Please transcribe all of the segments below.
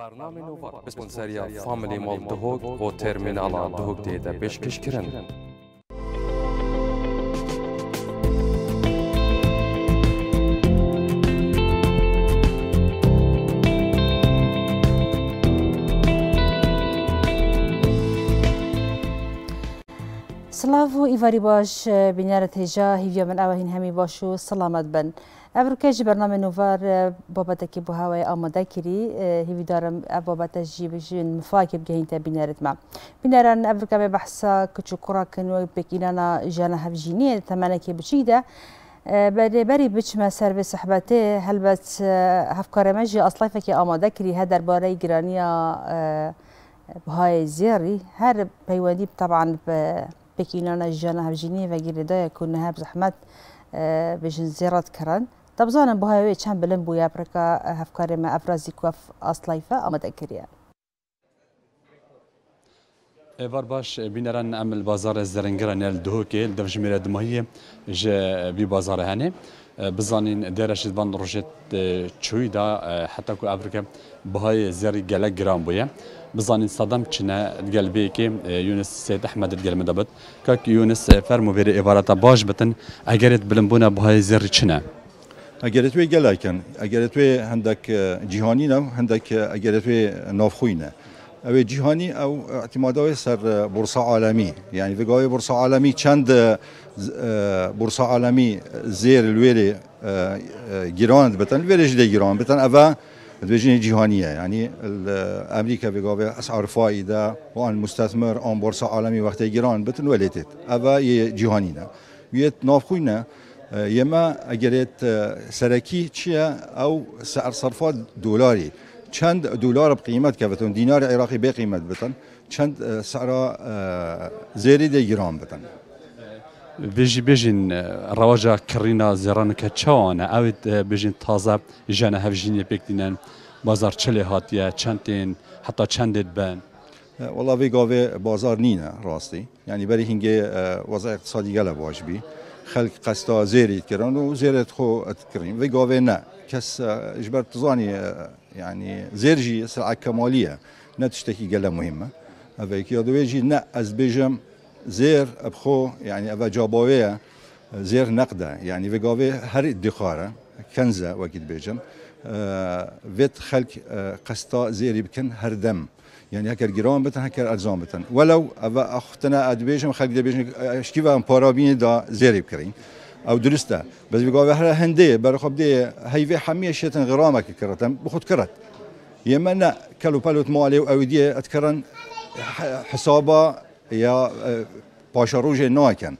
برنامه نووار بسپانسریا فامیلی مال دهوک و ترمینال دهوک دیتا پیشکش کرن. سلام و ایواری باش بینیارت تیجا هیویا من اوهین همی باشو سلامت بن. ابرکه ئەبرکە برنامه نوار بابت بابەتێکی به هوای آماده کری هیویدارم ئە بابەتە جی بژین مفاکی بگەینتە بینەرتمە بینەران ئەبرکە بێ بەحسا کچ و بکینانا جان هف جینی بری کوڕاکن و پێکیرانە ژیانە هەفژینیە تەمانەکێ بچیدا بەرێبەری بچمە سەر فکی آماده کری هەفکارەمەژی در ئامادە کردی به های زیری هر زێری طبعا بکینانا جان هف جینی و ڤگیرێدایە کوونە هەب زحمت بژن زیرات کرن. دەبزانم بۆ هاوێ چەند بلند بوو یاپڕەکە هەفکارێمە ئەفرازی کوف ئاسلایفە ئامادەکرە. بار باش بینەران ئەم بازارە زەرنگرە نێل دهۆکێ دەژمێرە دمەیە ji بî bazarê hene bizanîn dereşî van rojê çûyî da heta ku Afrika bihayê zerî gelek giran bûye. Bizanîn sadem çine gel bêkê Yunus Sêd Ehmed gelme debit. Kak Yunus fermovêrê êvarata baş bitin egerê bilimbûna bihayê zerî çine. اگر توی گلایکن اگر توی هندک جهانی نه هندک اگر توی نافخوی نه او جهانی او اعتماد اعتمادوي سر بورس عالمی یعنی ذقاوي بورس عالمی چند اه، بورس عالمی زیر الويري اه، گیران بتن الويري جدي گیران بتن أفا دبيجيني جهانیه یعنی امریکا ذقاوي أسعار فایده و آن مستثمر أن بورس عالمی وقتی گیران بتن یه جهانی نه جهانينا نافخوی نه ئێمە آه، ئەگەرێت آه، سەرەکی چییە ئەو سەرسەرفات دولاری چەند دولار بقیمت کە بتون دیناری عێراقی بێقیمت بتن چەند آه، سەرا زێری دەگیران بتن. بێژی بێژین ڕەوەجا کڕینا زێرانەکە چاوانە ئەوێت تازة تازە ژیانە هەڤژینە پێکدینەن بازار چلێ هاتیە چەندێن حتا چەندێت بن. وڵاوی گاوێ بازار نینە ڕاستی یعنی بەری هینگێ وەزای اقتصادی گەلە باشبی. خلق قستا زیری کردن و زیرت خو اتکریم و گاوه نه کس اجبر تزاني يعني زیرجی سرعه کمالیه نه تشتکی گله مهمه اوه که یادویجی نه از بیجم زير ابخو يعني اوه جابوية زير نقدة يعني في قاوي هر الدخارة كنزة وقت بيجم آه خلق آه قسطا زير هر دم يعني هكا گران بتن هكا الزام بتن ولو اختنا ئەختنا خلق خەک اشكي شکیوە بارابين دا زێری بکەین. او درسته بس بيقول هندي هنديه برخب دي هي في حميه شتن غرامك كرتم بخد كرت يمنا كلو بالوت مالي او دي اتكرن حسابا يا باشروج اه، ناكن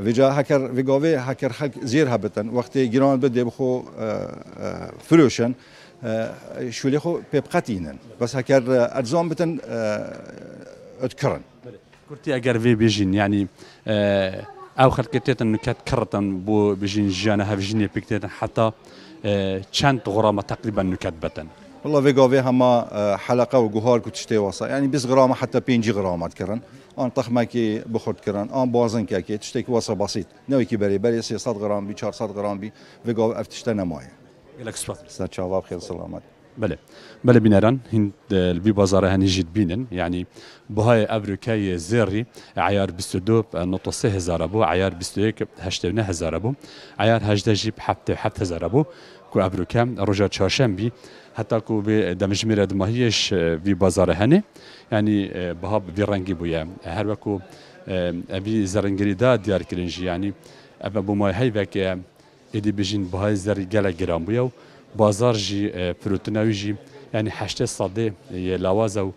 وجا هكر وقاوي هكر خلق زير هبتن وقت جيران بده بخو اه، اه، فلوشن شولی خو پێ بقەتینن بەس هەکار ئەرزۆم بتن ئەتکڕن کورتی ئەگەر وێ بێژین ینی ئەو خەرکە تێتن بو بيجين جانا بژین ژیانە هەڤژینێ پێکتێتن حتا آه، چەند غڕامە تقریبا نکات بتن والله فيغوفي هما آه، حلقه وجهار كتشتي شتي وصا يعني بس غرامه حتى بينجي غرامات كرن ان طخمكي بخرت كرن ان بوازن كاكي تشتي وصا بسيط نوي كي بري بري 300 غرام بي 400 غرام بي فيغوف افتشتنا مويه گەلک سپاس چاوا خێ سلامات بله بله بینران هند بی هنی جد بینن یعنی يعني بهای ئەبروکای زێڕی عیار بیست دو نقطه سه هزار بو عیار بیست یک هشت نه هزار بو عیار هشت هەدە ژیب هفت هزار بو کو روز بی حتی کو به بێ میرد ماهیش وی بازارە هنی یعنی بەها بی رنگی هر ڕەنگی بووە هەروەکو ئەبی دیار دیارکردنجی یعنی اما بۆ مای وکه êdî bijîn bihayê zerî gelek giran bûye û bazar jî e, pirûtina wî jî yani heştê sadê e, yê lawaz ew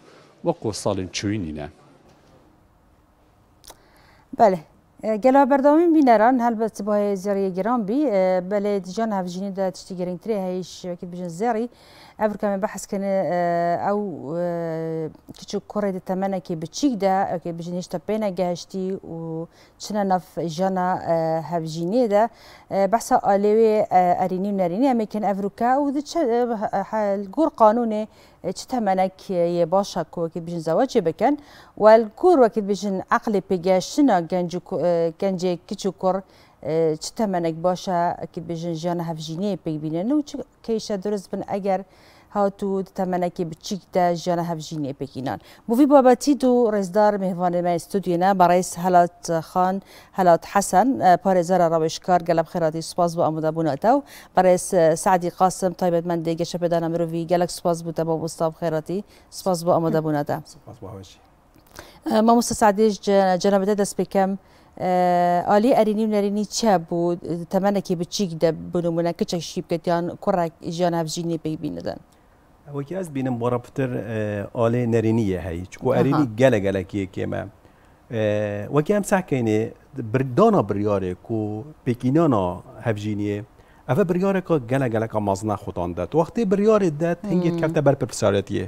وەکو ساڵین چوینینە. بله e, gela berdamên bîneran helbet bihayê zeriyê giran bî belê dican hevjînî de tiştî girîngtirê heyî şivekî bijin zerî أفريقا من بحث كان أو كتشو كورة تمنى كي بتشيك دا كي بجنيش تبينا جاشتي و تشنا نف جانا هاب جيني دا بحثا قاليوي أريني ونريني أمي كان أفريقا و دي تشا القور قانوني تتمنى كي يباشا كي بجن زواجي بكن والقور وكي بجن عقلي بيجاشنا جنجي كتشو كورة چ تەمەنێک باشە ئەکی بژن ژیانە هەفژینەیە پێی بینێن و کەیشە درست بن ئەگەر هاتوو تەمەەکی بچیکدا ژیانە هەفژینێ پێکینان بوی بابەتی دو ڕێزدار میهوانێمای استودیێنە بەڕێز هەلات خان هەلات حەسەن پارێزارە ڕەوێشکار گەلب خێراتی سوپاس بۆ ئەمودابوونەتە و بەڕێز سعدی قاسم تایبەتمەندێک گەشە پێدانە مرۆڤی گەلک سوپاس بووتە بۆ مستاب خێراتی سوپاس بۆ ئەمەدابوونەتە مامۆستا سعدیش جەنەبدە دەست پێکەم. ئالی ئەرینی و نەرینی چە بوو تەمەەکی بچیک دە بنمونە کچەشی بکەیان کوڕێک ژیان هەبژینی پێی بینەدەن. ئەوەکی ئەس بینم بۆ ڕەپتر ئالێ نەرینیە هەیە چکو ئەرینی گەلە گەلەکیە کێمە. وەکی ئەم ساکەینێ بردانە بریارێک و پێکینانە هەبژینیە ئەە بریارێکە گەلە گەلەکە مازنا خوتان دەات وەختی بریارێت دەات هەنگێت کەوتە بەر پرسارەتیە.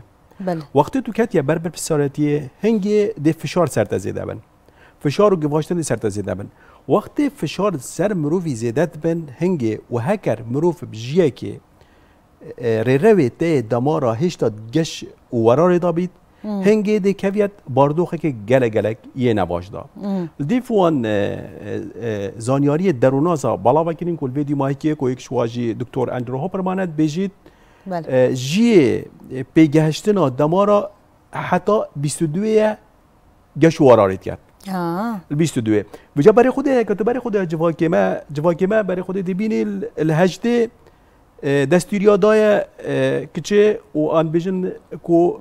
وەختی تو کەتە بەر پرسارەتیە هەنگێ دێ فشار سەرتە زێدەبن. فشار و گواهشتن سر زیده بن وقتی فشار سر مروفی زیدت بن هنگی و هکر مروف بجیه که ری روی تی دمارا هشتا گش و ورار دا بید هنگی دی کویت باردوخه که گله گلک یه نواج دا دیفوان زانیاری درونازا بالا وکنین کل ویدیو ماهی که یک شواجی دکتور اندرو هاپرمانت بجید جی پیگهشتنا دمارا حتی 22 گش و ورارید کرد البيستو وجا بري خودي كنت بري خودي جواكيما جواكيما بري خودي دبيني الهجدي دستوريا دايا كتشي وان بيجن كو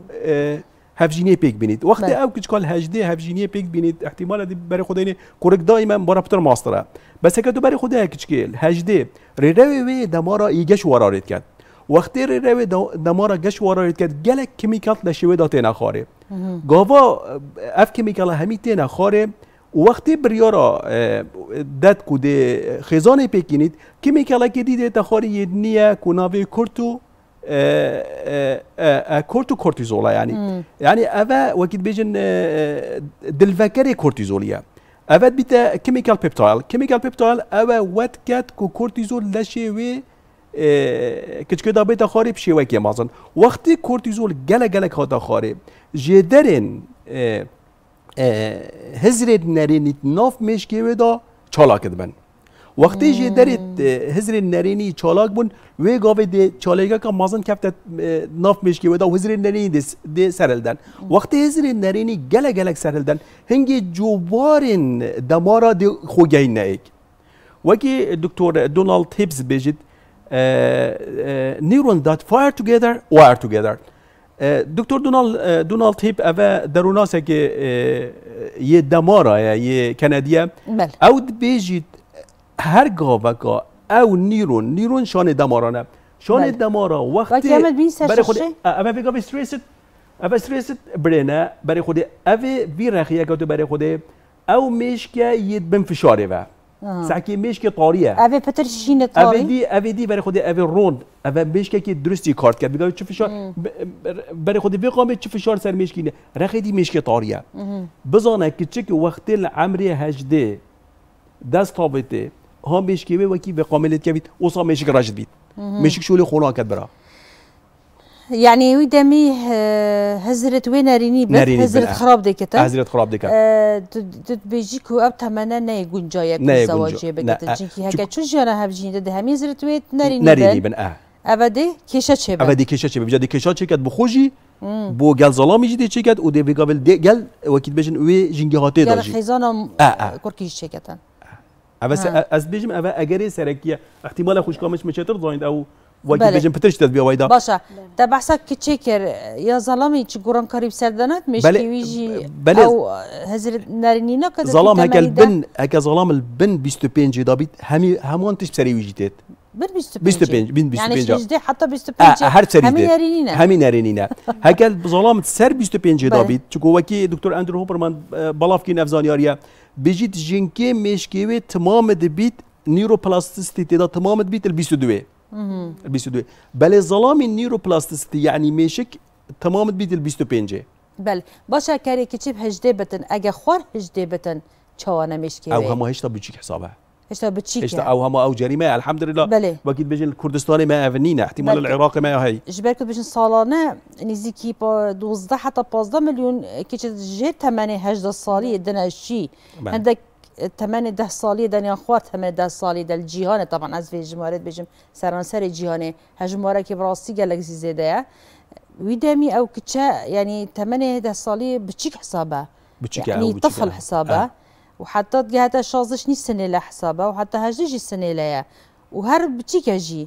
هفجيني بيك بينيت وقت او كتش قال هجدي هفجيني بيك بينيت احتمال دي بري خودي كورك دايما برا بتر ماسترا بس كتو بري خودي كتشكي هجدي ري وي دمارا يجش وراريت كات وقتی روی دمارا گش وارارید کرد گلک کمیکات لشوی داته نخاره گاوا اف که میکلا همی تینا خاره وقتی بریارا داد کده خزانه پکینید که میکلا که دیده تخاری یه نیه کناوی کرتو كورتو كورتيزولا يعني مم. يعني افا وكيد بيجن دلفكري كورتيزوليا افا بيتا كيميكال بيبتايل كيميكال بيبتايل افا وات كات كو كورتيزول لاشي وي کچکه دا بیت خاری پشی وکی مازن وقتی کورتیزول گله گله هاتا خاری جدرن هزرت نرینیت ناف مشکی ودا چالاک دبن وقتی جه درید هزر نرینی چالاک بون وی گاوی دی چالاکا که مازن کفت ناف مشکی ودا هزر نرینی دی, دی سرلدن وقتی هزر نرینی گله گلک سرلدن هنگی جوارین دمارا دی خوگین نایک وکی دکتور دونالد هیبز بیجید neurons that fire together wire together دکتر دونال دونال تیپ اوه دروناسه که یه دمارا یه کندیه بله. او بیجید هر گا او نیرون نیرون شان دمارانه شان دما بله. دمارا وقتی برای خود اوه بگا استرسید اوه استرسید برینه برای خود اوه بی رخیه تو برای خود او میشکه که یه بن و سعکی میش که قاریه اوه پتر شین قاری اوه دی اوه دی برای خودی اوه روند اوه میش که درستی کارت کرد بگویم چه فشار برای خودی بقام چه فشار سر میش کینه رخی دی میش که قاریه بزانه که چه که وقتی العمری هجده دست تابته هم میش که وکی به قاملت کوید اوسا میش که راجد بید میش شول خونه کد برا يعني ويدامي هزرت وين ريني بس هزرت خراب ديكتا هزرت خراب ديكتا أه دت بيجيك هو نا يقول جايك الزواج بكتا جيكي هكا شو جانا هبجين ده هم هزرت ويت ناريني ناريني بن اه ابدي كيشا تشيب ابدي كيشا تشيب بجد كيشا شكت بخوجي بو گل ظلامی جدی چی کرد و دی بقابل دی گل وقتی بچن وی جنگی دا جی گل هم کرکیش چی کردن. از بیشم او اگر سرکیه احتمال خوشکامش مچه تر زاین او وەکی بژم پترش دەست بێەوەیدا باشە دە بەسا کچێ کرد یا زەڵامی چ گوڕم کەریب سەردەنات مشویژی بەێ هەزر نەرنی نەکە زەڵام هەکەل بن ئەکە زەڵام بن 25 دابیت هەمی هەمووان تش سەریویژی تێت هەمی نەرێنینە هەکەل بزڵامت سەر 25 دابیت چکۆوەکی دکتۆر ئەندرۆ پڕمان بەڵافکی نەفزانیاریە بژیت ژینکێ مشکێوێ تمامە دەبیت نیروپلاستیستی تێدا تمامت بیت 22. البيستو بلي ظلام النيوروبلاستيستي يعني ماشك تمام بيد البيستو بينجي بل باشا كاري كتشيب هجدي بتن اجا خور هجدي بتن تشوانا مشكي او هما هشتا بتشيك حسابها هشتا بتشيك هشتا او هما او جريمه الحمد لله بلي وكيد بيجي الكردستاني ما افنينا احتمال العراقي ما هي جبالك بيجي صالانه نزيكي 12 حتى 15 مليون كيتش جي 8 هجدا صالي دنا الشي عندك تەمەێ ده سالی دنیا خواهد تەمە ده ساڵی دە جیهانە تاان ئەس بێ ژمارەت بێژم سەرانسەری جیهانێ هەژمارەکی بڕاستی گەلەکزی زێدەیە وی ویدامی او کچە یعنی تەمەێ ده ساڵی بچیک یعنی طفل اه. حسابه و حتی جهت شازش ني سنة لحسابه حتی هجيجي سنة و هر بتيكا جي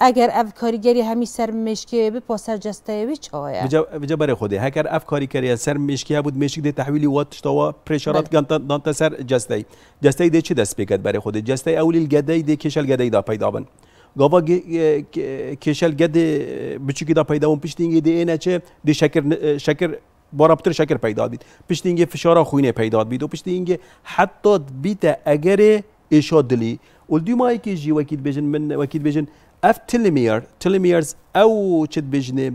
اگر افکاری کاریگری همی سر مشکی به پاسر جسته وی چایا بجا برای خوده. هکر اف کاریگری سر مشکی بود مشک ده تحویلی وات و پرشرات بله. گنت دانت سر جسته جسته ده چه دست بکد برای خوده. جسته اولی الگدی ده کشل گدی دا پیدا بن گاوا کشل گد بچکی دا پیدا اون پشتینگی دی اینه چه ده شکر شکر بارابتر شکر پیدا بید پشتینگی فشار خوینه پیدا بید و پشتینگی حتی بیت اگر اشادلی دلی ولدی ما که جی وکید بیشتر من وکید بیژن اف تيليمير تيليميرز او تشد بجني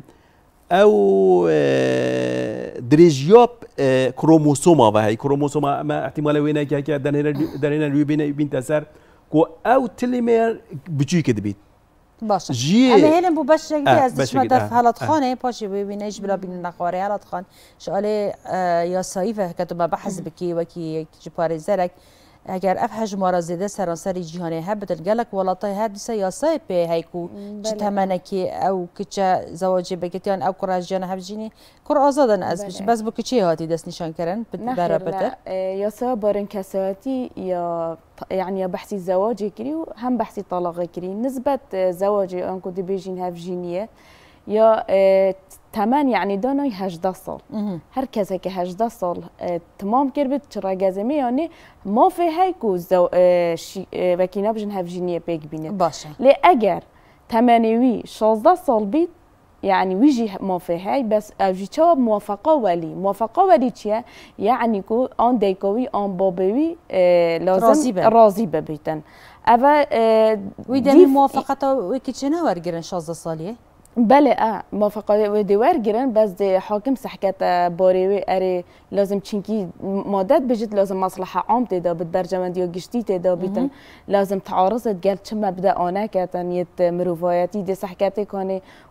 او آه، دريجيوب آه، كروموسوما وهي كروموسوما ما احتمال وين هيك هيك دان هنا بين تسر كو او تيليمير بجي بيت باشا جي انا هنا مبشر كده آه، از شو ما دف هلا تخانه آه باشي بينا ايش بلا بين نقاري هلا تخان شو قال يا صيفه كتب بحث بكي وكي جباري زرك اگر اف افحج مرزده سراسر جهان ها بدل گلک ولاتا حدیث یا سای پی هیکو چه تمنه که او کچا زواج بگتیان او کراج جان هفجینی کر آزادن از بچ بس بو کچه هاتی دست نشان کرن برابر اه، یا سا بارن کساتی یا يعني يا بحثي الزواج كري وهم بحثي الطلاق كري نسبة اه، زواجي أنكو دبيجين هاف جينية يا آه، تمان يعني دونو هجدا صول هر كزك هجدا صول تمام كربت ترى جزمي يعني ما في هيكو زو آه، آه، وكينا بجن هفجينية بيك بينا باشا لأجر تماني وي شوزدا صول بيت يعني ويجي موفي هاي بس اجي تشوا موافقه ولي موافقه ولي تشيا يعني كو آن ديكوي اون بوبوي لازم راضي ببيتن اما ويدني موافقه تو كيتشنا ورجرن شوزا صاليه بله اه ما فقط و دیوار گیرن بس دی حاکم سحکت اه، و اری لازم چنکی مادت بجید لازم مصلحه عام تیدا بید برجمند یا گشتی تیدا بیتن لازم تعارضت گل چه مبدا آنه کتن یت مروفایتی دی سحکت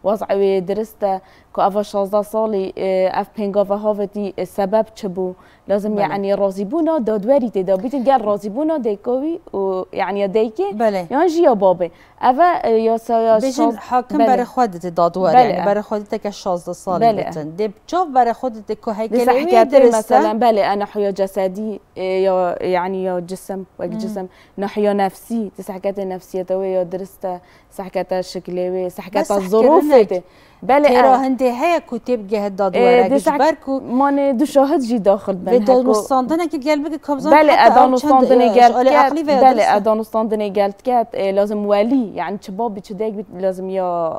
وضع و درسته که اول 16 سالی اه، اف پنگاوه ها دی اه، سبب چه بو لازم بله. یعنی راضی بونا دادوری تیدا بیتن گر راضی بونا دیکوی و یعنی دیکی بله. یعنی جیا بابه اوا یا سایا شاز... حاکم بله. برای خودت دادور بله. یعنی برای خودت که 16 سال بله. بیتن دی جاف برای خودت که هیکلوی درسته مثلا بله انا حیا جسدی اه، یا یعنی یا جسم وجه جسم نحیا نفسی تسحکت تسحكات النفسية یا درسته سحکت شکلی و سحکت ظروفی بله تراهنده هيا كتب جهد داد ورقش بركو مان دو شاهد جي داخل بن هكو دانستاندنه که گل بگه کبزان بله ادانستاندنه گلت كات بله ادانستاندنه گلت كات لازم ولي يعني شباب بيتش ديك لازم يا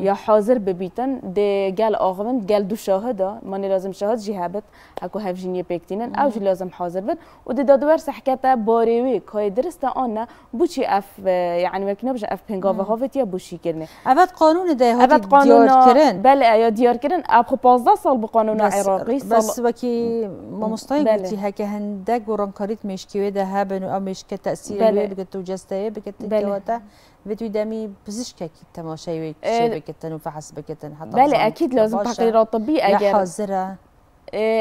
یا حاضر ببیتن ده گل آقمن گل دو شاهدا من لازم شاهد جی هبت اكو هفجینی پکتینن او جی لازم حاضر بد و ده دادور سحکتا باریوی کای درست آن بوچی اف یعنی وکی نبشه اف پنگاوه هاوت یا بوشی کرنه اول قانون ده هات دیار کرن بله یا دیار کرن اپ 15 سال به قانون عراقی بس وکی ما مستای گفتی هک هندگ و رانکاریت مشکی ده هبن او مشک تاثیر بله. بگت و جسته بگت بدو دامي بزشكك تماشي إيه، شبكتن وفحسبكتن حتى بلا اكيد لازم تحقيقات طبيه اجر حاضره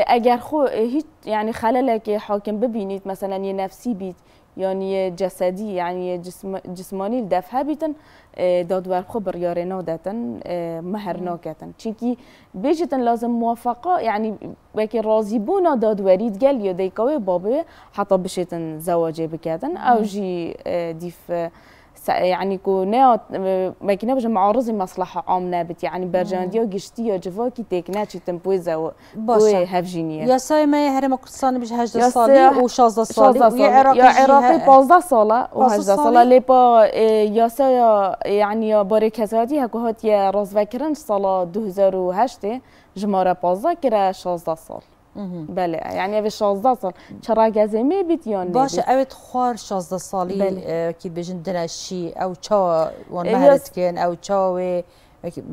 اگر إيه، خو هیچ یعنی يعني خلل که حاکم ببینید مثلا یه نفسی بید یعنی يعني جسدی یعنی يعني جسم جسمانی دفعه بیتن إيه، دادور خو بریار نادتن مهر ناکتن چونکی بیشتن لازم موافقه یعنی وکی راضی بونا دادورید گل یا دیکاوی بابه حتی بشیتن زواجه بکتن او جی دیف يعني کو ما مکنه بچه مصلحه عام نابت يعني برجندی و گشتی یا جوا کی و هافجينيا يا ساي ما باشه هفجینیه یا سای ما صالي کردستان صالي يا عراقي و 16 سالی و عراقی یا عراقی 15 ساله و 18 ساله لیپا یا سای یعنی باری کساتی هکوهات یا رزوکرنج سال 2008 جماره 15 کرا 16 بله یعنی به 16 سال چرا می بیتیان باشه اوت خوار 16 سالی بله. کی بجن دنشی او چا وان إيه، مهرت کن او و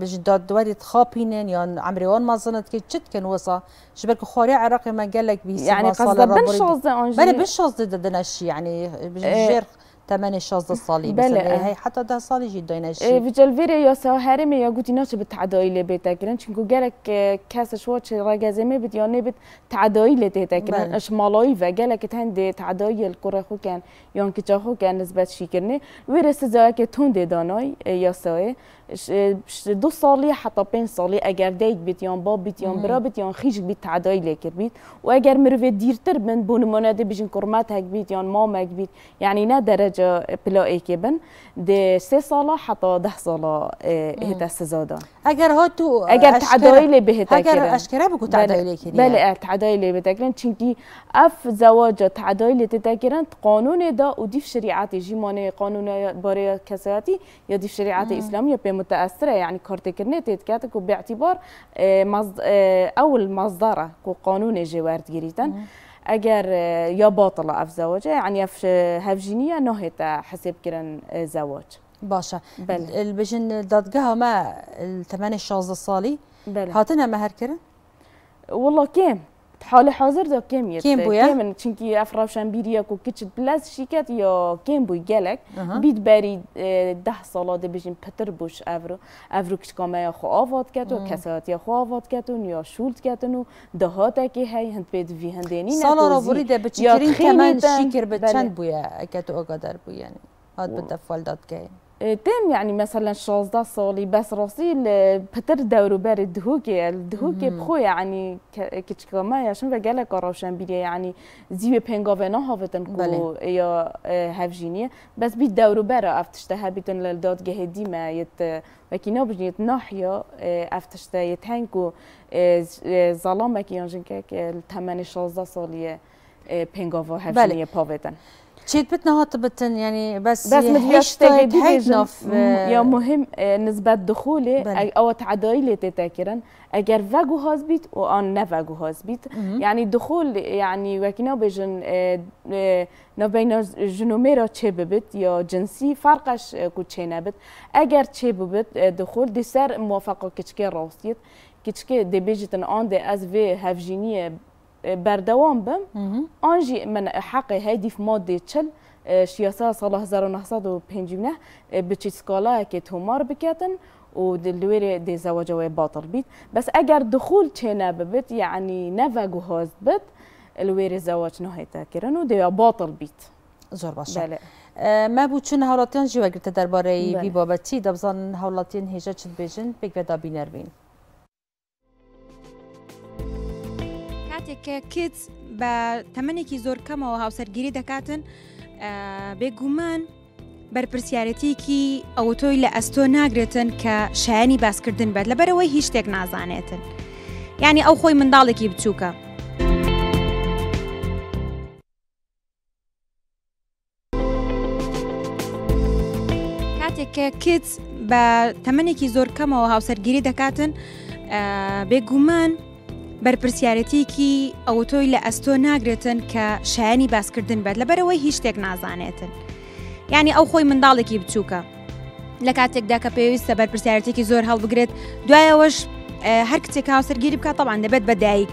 بجن داد دواري تخابينن يان يعني عمري وان ما ظنت كي کن كان وصا شبك خوري عراقي ما قال لك بيسي يعني قصدا بن شوز بلا بن شوز دنشي يعني بجن إيه. تمن شاز سالی بله هی حتی 10 سالی جی داینش و جلویر یا سهره می یا گوتی ناچه به تعدایی بیتا کرن چونکو گرک کسش و چه رگزه می بید یا نه و گلک تند تعدایی الکره خو کن یا انکی خو کن نسبت شی کرنه ویر سزایا که دانای یا دو سالی حتی پنج سالی اگر دیت بیت یا باب بیت یا برا بیت یا خیش بیت تعدای لکر بیت و اگر مروی دیرتر بند بون مناده بیشن کرمات هک بیت یا مام هک بیت یعنی نه درجه پلایی که بن ده سه سالا حتی ده سالا اه، هتا سزادا اگر ها تو اگر تعدای لی به هتا اگر اشکره بکو تعدای لی کنی بله اه، تعدای لی به تکرن چونکی اف زواج تعدای لی تتکرن قانون دا و دیف شریعتی جیمانه قانون برای کسیاتی یا دیف شریعت اسلامی یا متاثره يعني كرنيتي تكاتك باعتبار آه، آه، اول مصدره قانون جوارد جريتن اگر یا آه، باطل اف زواجه يعني اف هفجينيه نهت حسب كرن زواج باشا بل البجن دادقها ما الثمانية شاز الصالي بل هاتنا مهر كرن والله كام حال حاضردا کم یت کم، چون کم افرادشان افراشان بیریاکو کیتش بلاس شیکت یا کم بوی جالک بیت بری ده سالا ده بجین پتر بوش افرو افرو کش کامه یا خو آواد کاتو کسات یا خو آواد كاتو يا شولت كاتو دهاتا كي هاي هند بيت في هنديني سالا را بريده بچکرین کمان به بچند بوده؟ کاتو اقدر بویا یعنی هاد بتفول دات کاین إيه، تم يعني مثلا دا صولي بس روسي بتر دورو بار الدهوكي الدهوكي بخو یعنی کچکامه یا شن و گل کاروشن يعني زيو زیو فينا هوفتن كو يا یا يعني إيه، هفجینیه بس بيد دورو بر افتشته هبیتن لدادگه دیمه یت وکی نبجنیت نحیا إيه، افتشته یت هنگو ظلامه که یانجن که تمن 16 سالیه پنگاوه هفجینیه بوفتن شيتبتنا هو طبتن يعني بس بس مدبيش تجديد طيب، آه. يا مهم آه، نسبة دخولي بل. أو تعدايلي تتاكرن اگر وگو هاز بیت و آن نه وگو هاز بیت یعنی يعني دخول يعني وكنا بجن نه جنومي جنومه را چه ببید یا جنسی فرقش کو آه، چه نبید اگر چه ببید دخول دی سر موافقه کچکه راستید کچکه دی بیجتن آن دی از وی هفجینی بردوام بم انجي من حەقی هەیدیف مادێ چل شیاسا ساڵ 1950 سكولا كيت همار بكاتن و لێرێ دێزەوەجەوەی باطل بيت بس اگر دخول تشينا ببت یعنی نەڤە گوهۆز بت لێرێ زەواج نهێتەکردن و دەوێ باتڵ بیت زۆر باش اه، ما بود چون هاوڵاتیان ژیوەگرتە دەربارەی بی بابەتی دەبزان هاوڵاتیان هێژە چ بێژن پێکدا بینەربین. کاتێککە کت بە تەمەێکی زۆر کەمەوە هاوسەرگیری دەکاتن بێگومان بەرپسیارەتێکی ئەوە تۆی لە ئەستۆ ناگرێتن کە شایانی باسکردن بێت لەبەرەوەی هیچ شتێک نازانێتن یعنی ئەو خۆی منداڵێکی بچووکە. کاتێککە کت بە تەمەێکی زۆر کەمەوە هاوسەرگیری دەکاتن بێگومان، بەرپسیارەتێکی ئەوە تۆی لە ئەستۆ ناگرێتن کە شایانی باسکردن بێت لەبەرەوەی هیچ شتێک نازانێتن ینی ئەو خۆی منداڵێکی بچووکە لە کاتێکدا کە پێویستە بەرپسیارەتێکی زۆر هەڵبگرێت دوایەوەش هەر کچێک هاوسەرگیری بکات تەوان دەبێت بەدایک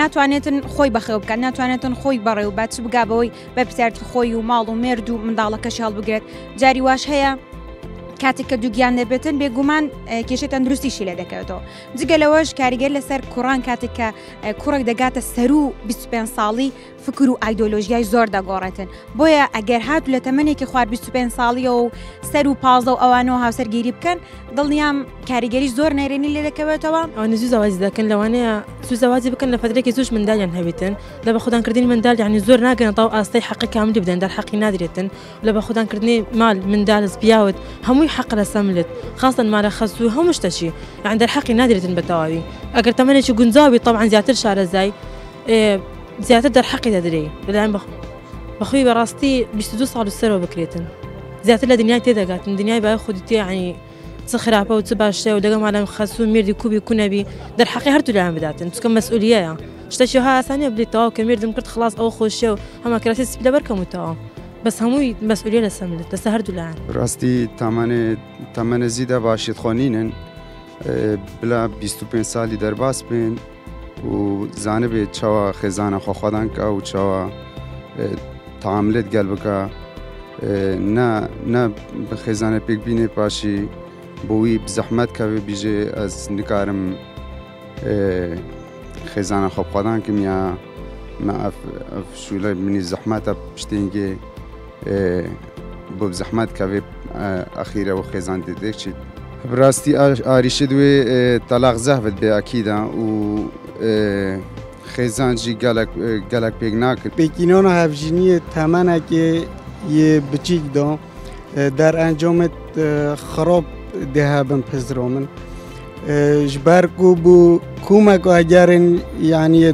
ناتوانێتن خۆی بەخێو بکەن ناتوانێتن خۆی بەڕێ و بات بگابەوەی بەپسیارت خۆی و ماڵ و مێرد و منداڵەکەش هەڵبگرێت جاری واش هەیە کاتێک کە دووگیان دەبێتن بێگومان کێشێت تەندروستیشی لە دەکەوێتەوە جگە لەوەش کاریگەر لەسەر کوڕان کاتێک کە کوڕک دەگاتە سەر و 25 ساڵی فکر و ئایدۆلۆژیای زۆر دەگۆڕێتن بۆیە ئەگەر هات لە تەمەێکی خوار 25 ساڵیەوە و سەر و پازە و ئەوانەوە هاوسەرگیری بکەن دڵنیام کاریگەری زۆر نەرێنی لێ دەکەوێتەوە ئەو نزی زاوازی دەکەن لەوانەیە سوزاوازی بکەن لە فدرێکی زوش مندالیان هەبێتن لە بە خوددانکردنی مندال یعنی زۆر ناگەن تاو ئاستی حقی کاملی بدەن دەر حەقی نادرێتن لە بە خوددانکردنی مال مندالز بیاوت هەمووی حەق لە سەملت خاستن مارە خەست و هەموو شتەشی یان دەر حەقی نادرێتن بەتەواوی ئەگەر تەمەێکی گونجاوی طبعا زیاتر شارەزای زیاتر در حقی دەدرێ على بەخۆی بەڕاستی 22 ساڵ سەرەوە بکرێتن زیاتر لە دنیای تێدەگاتن تي يعني خودی عبا چ الشيء ودقم على باشە و لەگەم مالم خەسو در حقي کوبی کوونەبی دەرحقی هەردوو لایان مسؤولية يعني مەسئولیەیە شو ها ئاسانە تاو كمير دم كرت خلاص ئەو خۆشە و هەمە کراسی سپ لە بەرکەمتەوە بەس هەمووی مەسئولیە لە سەملت لەسە هەردوو لایەن ڕاستی تامانێ تەمەەزیدا باشیت خۆنینن بلا أه، سالي در باس بين و زانبێ چاوە خێزانە خۆخوادان کە و چاوە تااملێت گەل بکە بە خێزانە پێک بینێ پاشی بۆی بزەحمەت کەوێ بیژێ ئەس نکارم خێزانە خۆپخوادان کەم یا شولە منی زەحمەتە پشتێنگێ بۆ زەحمەت کەوێ ئەخیرەوە خێزان دێتێک چیت. براستی ئاریشە دوێ تەلاق زەحبت بێ ئەکیدا و خیزانجی گلک گلک پیگ ناکن پیکینان هفجینی تمن که یه بچیک دا در انجام خراب دهبن پزرامن جبر کو بو کومک یعنی اگر یعنی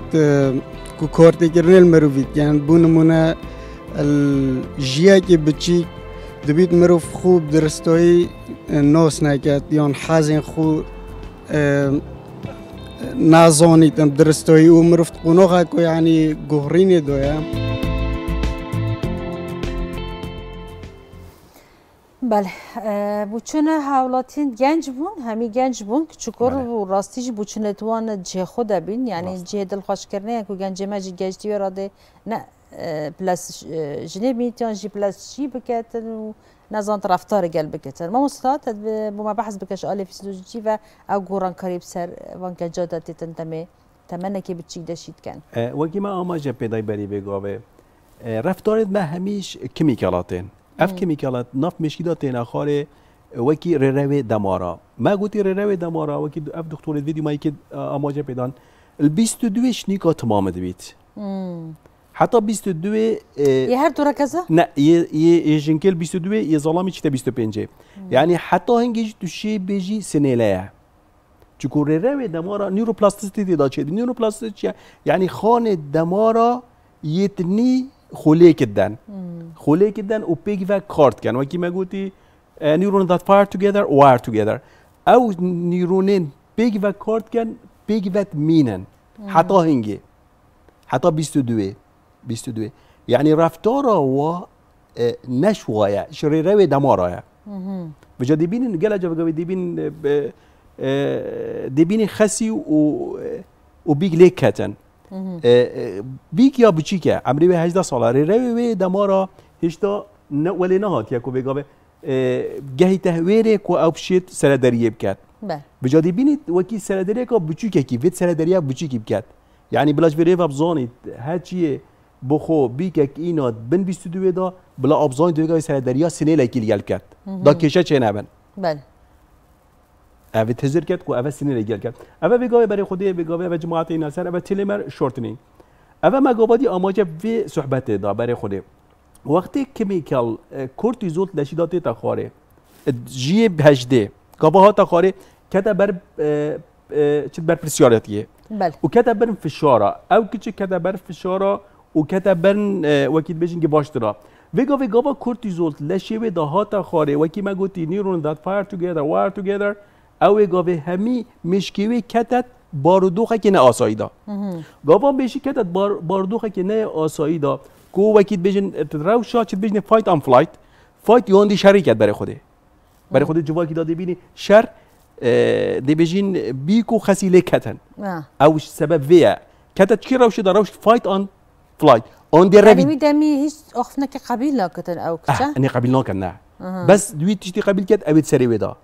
کو کارتی کرنل مروفید یعنی بو نمونه جیه که بچیک دبید مروف خوب درستایی ناس نکد یعنی حزن خوب نازانیدم درستایی او مرفت قناغ کو یعنی گهرین دویا بله بوچونه حولاتین گنج بون همی گنج بون چکر و راستیش بوچونه توان جه خود بین یعنی جه دل خوش کرنه یعنی گنج ما جی گنج دیو راده نه پلاس جنه بیتیان جی پلاس چی بکتن و نزان طرفدار گل بکتر ما مستات بما بحث بکش آلی فیسیولوژی و او گوران قریب سر وانکا جادا تیتن تمه تمنه که بچی دشید کن وگی ما آماجه پیدای بری بگاوه رفتارت ما همیش کمیکالاتین اف کمیکالات ناف مشکیداتین اخاره ری رراوي دمارا ما ری رراوي دمارا وكي اف دكتور ویدیو ما که أه، اماجه بيدان البيستو دویش نيكا تمام دويت حتى 22 يهر تورا كذا لا يجنكل 22 يظلمي كتا 25 يعني حتى هنجي تشي بيجي سنيلايا چکور روی دمارا نیوروپلاستیسیتی دیدا چید نیوروپلاستیسیتی چیه یعنی خان دمارا یتنی خوله کدن خوله کدن و پیگ و کارت کن و کی مگوتی نیورون دات فایر توگیدر وایر توگیدر او نیورونین پیگ و کارت کن پیگ و مینن حتی هنگی حتی 22 بيستدوي يعني رفتارا و آه، نشوة يا يعني، شريروي دمارا يا يعني. بجد بين نجلا جب جب دي بين خسي و آه، وبيج ليك كاتن آه، بيج يا بچيك يا يعني. عمري به هجده سالا ريروي دمارا هشتا ولي نهات يا كوبي جب جهي تهويرك أو بشيت سرداري بكات بجد بين وكي سرداري كا بچيك كي فيت سرداري بچيك بكات يعني بلاش بريفا بزانيت هاتشيه بخو بیک که اینا بن 22 دا بلا ابزان دوی سر دریا سینه لکیل گل کرد دا کشه چه نبن بل اوه تزر کرد کو اوه سینه لگل کرد اوه بگاه برای خودی بگاه اوه جماعت اینا سر اوه تلیمر شورتنی اوه مگابادی آماجه و صحبت دا برای خودی. وقتی کمیکل کورتیزول لشیداتی تخاره جی بهجده تا تخاره کتا بر چت بر پرسیارتیه بله و کتا بر فشاره. او کچه کتا بر فشاره و وکیت بشین که باش و وگا وگا با کورتیزول و به هاتا خاره وکی ما گوتی نیرون داد فایر توگیدر وار توگیدر او وگا به همی مشکیوی کتت باردوخه که نه آسایی دا گابا بشی کتت باردوخه که نه آسایی دا کو وکیت بشین رو شا چید بشین فایت آن فلایت فایت دی شریکت برای خوده برای خوده جوا که داده بینی شر دی بجین بیکو خسیله کتن اوش سبب ویه کتت چی روشی دا روش فایت آن فلايت اون دي يعني دمي هيش اخفنا كي قبيل كتن او كتا آه اني قبيل نو كنا بس دوي تشتي قبيل كت ابيت تسري ودا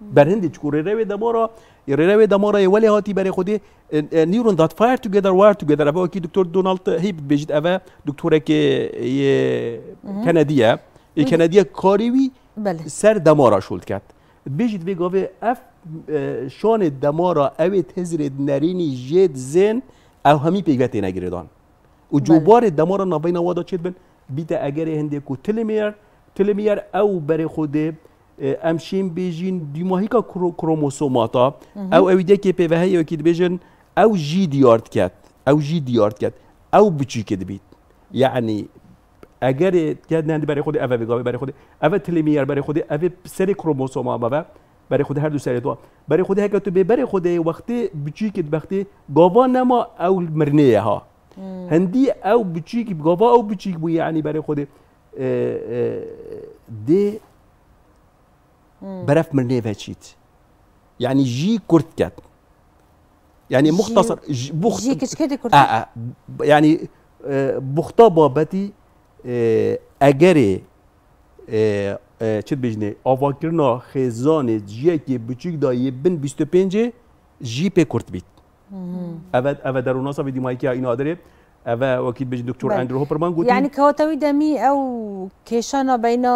برند چکور روی دمارا روی دمارا ولی هاتی بری خودی نیورون دات فایر توگیدر وار توگیدر ابو کی دکتور دونالد هیب بیجیت اوا دکتر که کندیه ای كاريوي بله سر دمارا شولت كات بيجيت وی گاوه اف شان دمارا اوی تزرید نرینی جد زین او همی پیگوتی نگیردان و جوبار بله. دمار نوینا وادا چید بن بیت اگر هنده کو تلمیر تلمیر او بر خود امشین بیجین دیماهیکا کروموسوماتا او اویده که پیوه هایی که بیجن او جی دیارد کرد او جی دیارد کرد او بچی که بیت یعنی اگر ننده برای خود او برای خود او تلمیر برای خود او سر کروموسوما و برای خود هر دو سر دو برای خود هکتو به برای خود وقتی بچی که وقتی گاوا نما او مرنیه ها هندی او بچیکی گاوا او بچیک بو یعنی برای خود دی برف مرنه وچیت یعنی جی کرد کرد يعني مختصر جي بخت جي كشكدي كرتي آه آه يعني آه بختا بابتي آه اگري آه آه چت بجنه آواکرنا خزان جیه که بچیک دا یه بن 25 جی پی کرد بید ئەوەت ئەوە دەرونۆسە دیمایکیا ئینادرێ ئەوە وەکیت بژ اندرو هوبرمان قوتي يعني كواتاوي دمي او كيشانا بينا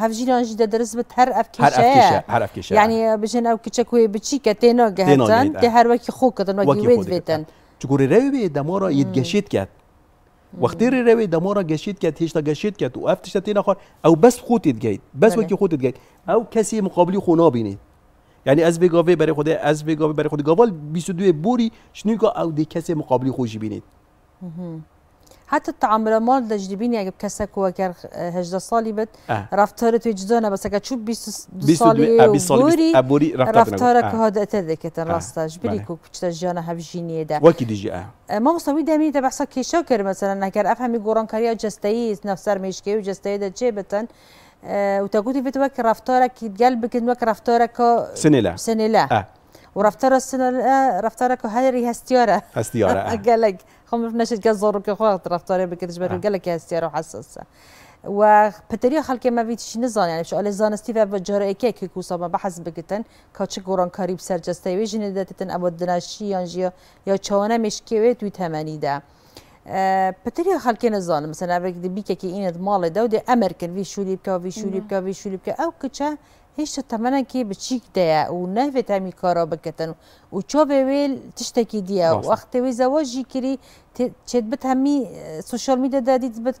بینە جدا درس بت هەر ئەفکیش ینی بژێن ئەو کچە کوێ بچی کە تێنە گەهێنان تێ هەروەکی خۆکردن وەکی بێتن چگوری ڕێوێ دەمۆڕە یدگەشت کات وقتی ڕێوێ دمارا جشيت كات هشتا جشيت كات وافتشتا تينا تێنەخوار او بس خوتت گەیت بس وكي خوتت گەیت او کەسی مقابلي خونا بینیت یعنی از گاوه برای خود از گاوه برای خود گاوال 22 بوری شنو که او دی کسی مقابلی خوشی بینید حتی تعامل مال دجدی بینی اگه کسی که اگر 18 سالی بد رفتار توی جدانه بس اگه چوب 22 سالی و بوری رفتار که هاد اتده کتن راستش بری بله. که کچتا جانه هف جینی ده وکی دیجی اه ما مصابی دمینی ده بحثا کشا کر مثلا نکر افهمی گران کاری جستایی نفسر میشکی و جستایی ده چه بتن وتاگوتی فیت وک رفتارا کی قلب کن وک رفتارا کا سنلا سنلا آه. ورفتارا سنلا رفتارا کا هری هستیارا هستیارا آه. قالك خم نشد قزور که خواهد رفتارا بکرش برو آه. قالك هستیارا حساسه و پتری خلک ما ویتش نزان یعنی يعني شو الزان استیو و جرای که که کوسا ما بحث بگتن کاچ گوران کاریب سرجسته ویژن دتتن ابو دناشی یا یا چانه مشکی وی توی تمنیده پتریا مثلا اگر سەناوێکی که ئینت ماڵی دا و دێ ئەمرکن وی شولی که وی شولی که وی شولی که او کچه هیچ تەمەەنێکی بچیک دیا و به تمی کارا بکتن و به تشت تشتکی دیا و وی زواجی کری چێت بت هەمی سوشال میده دادیت بت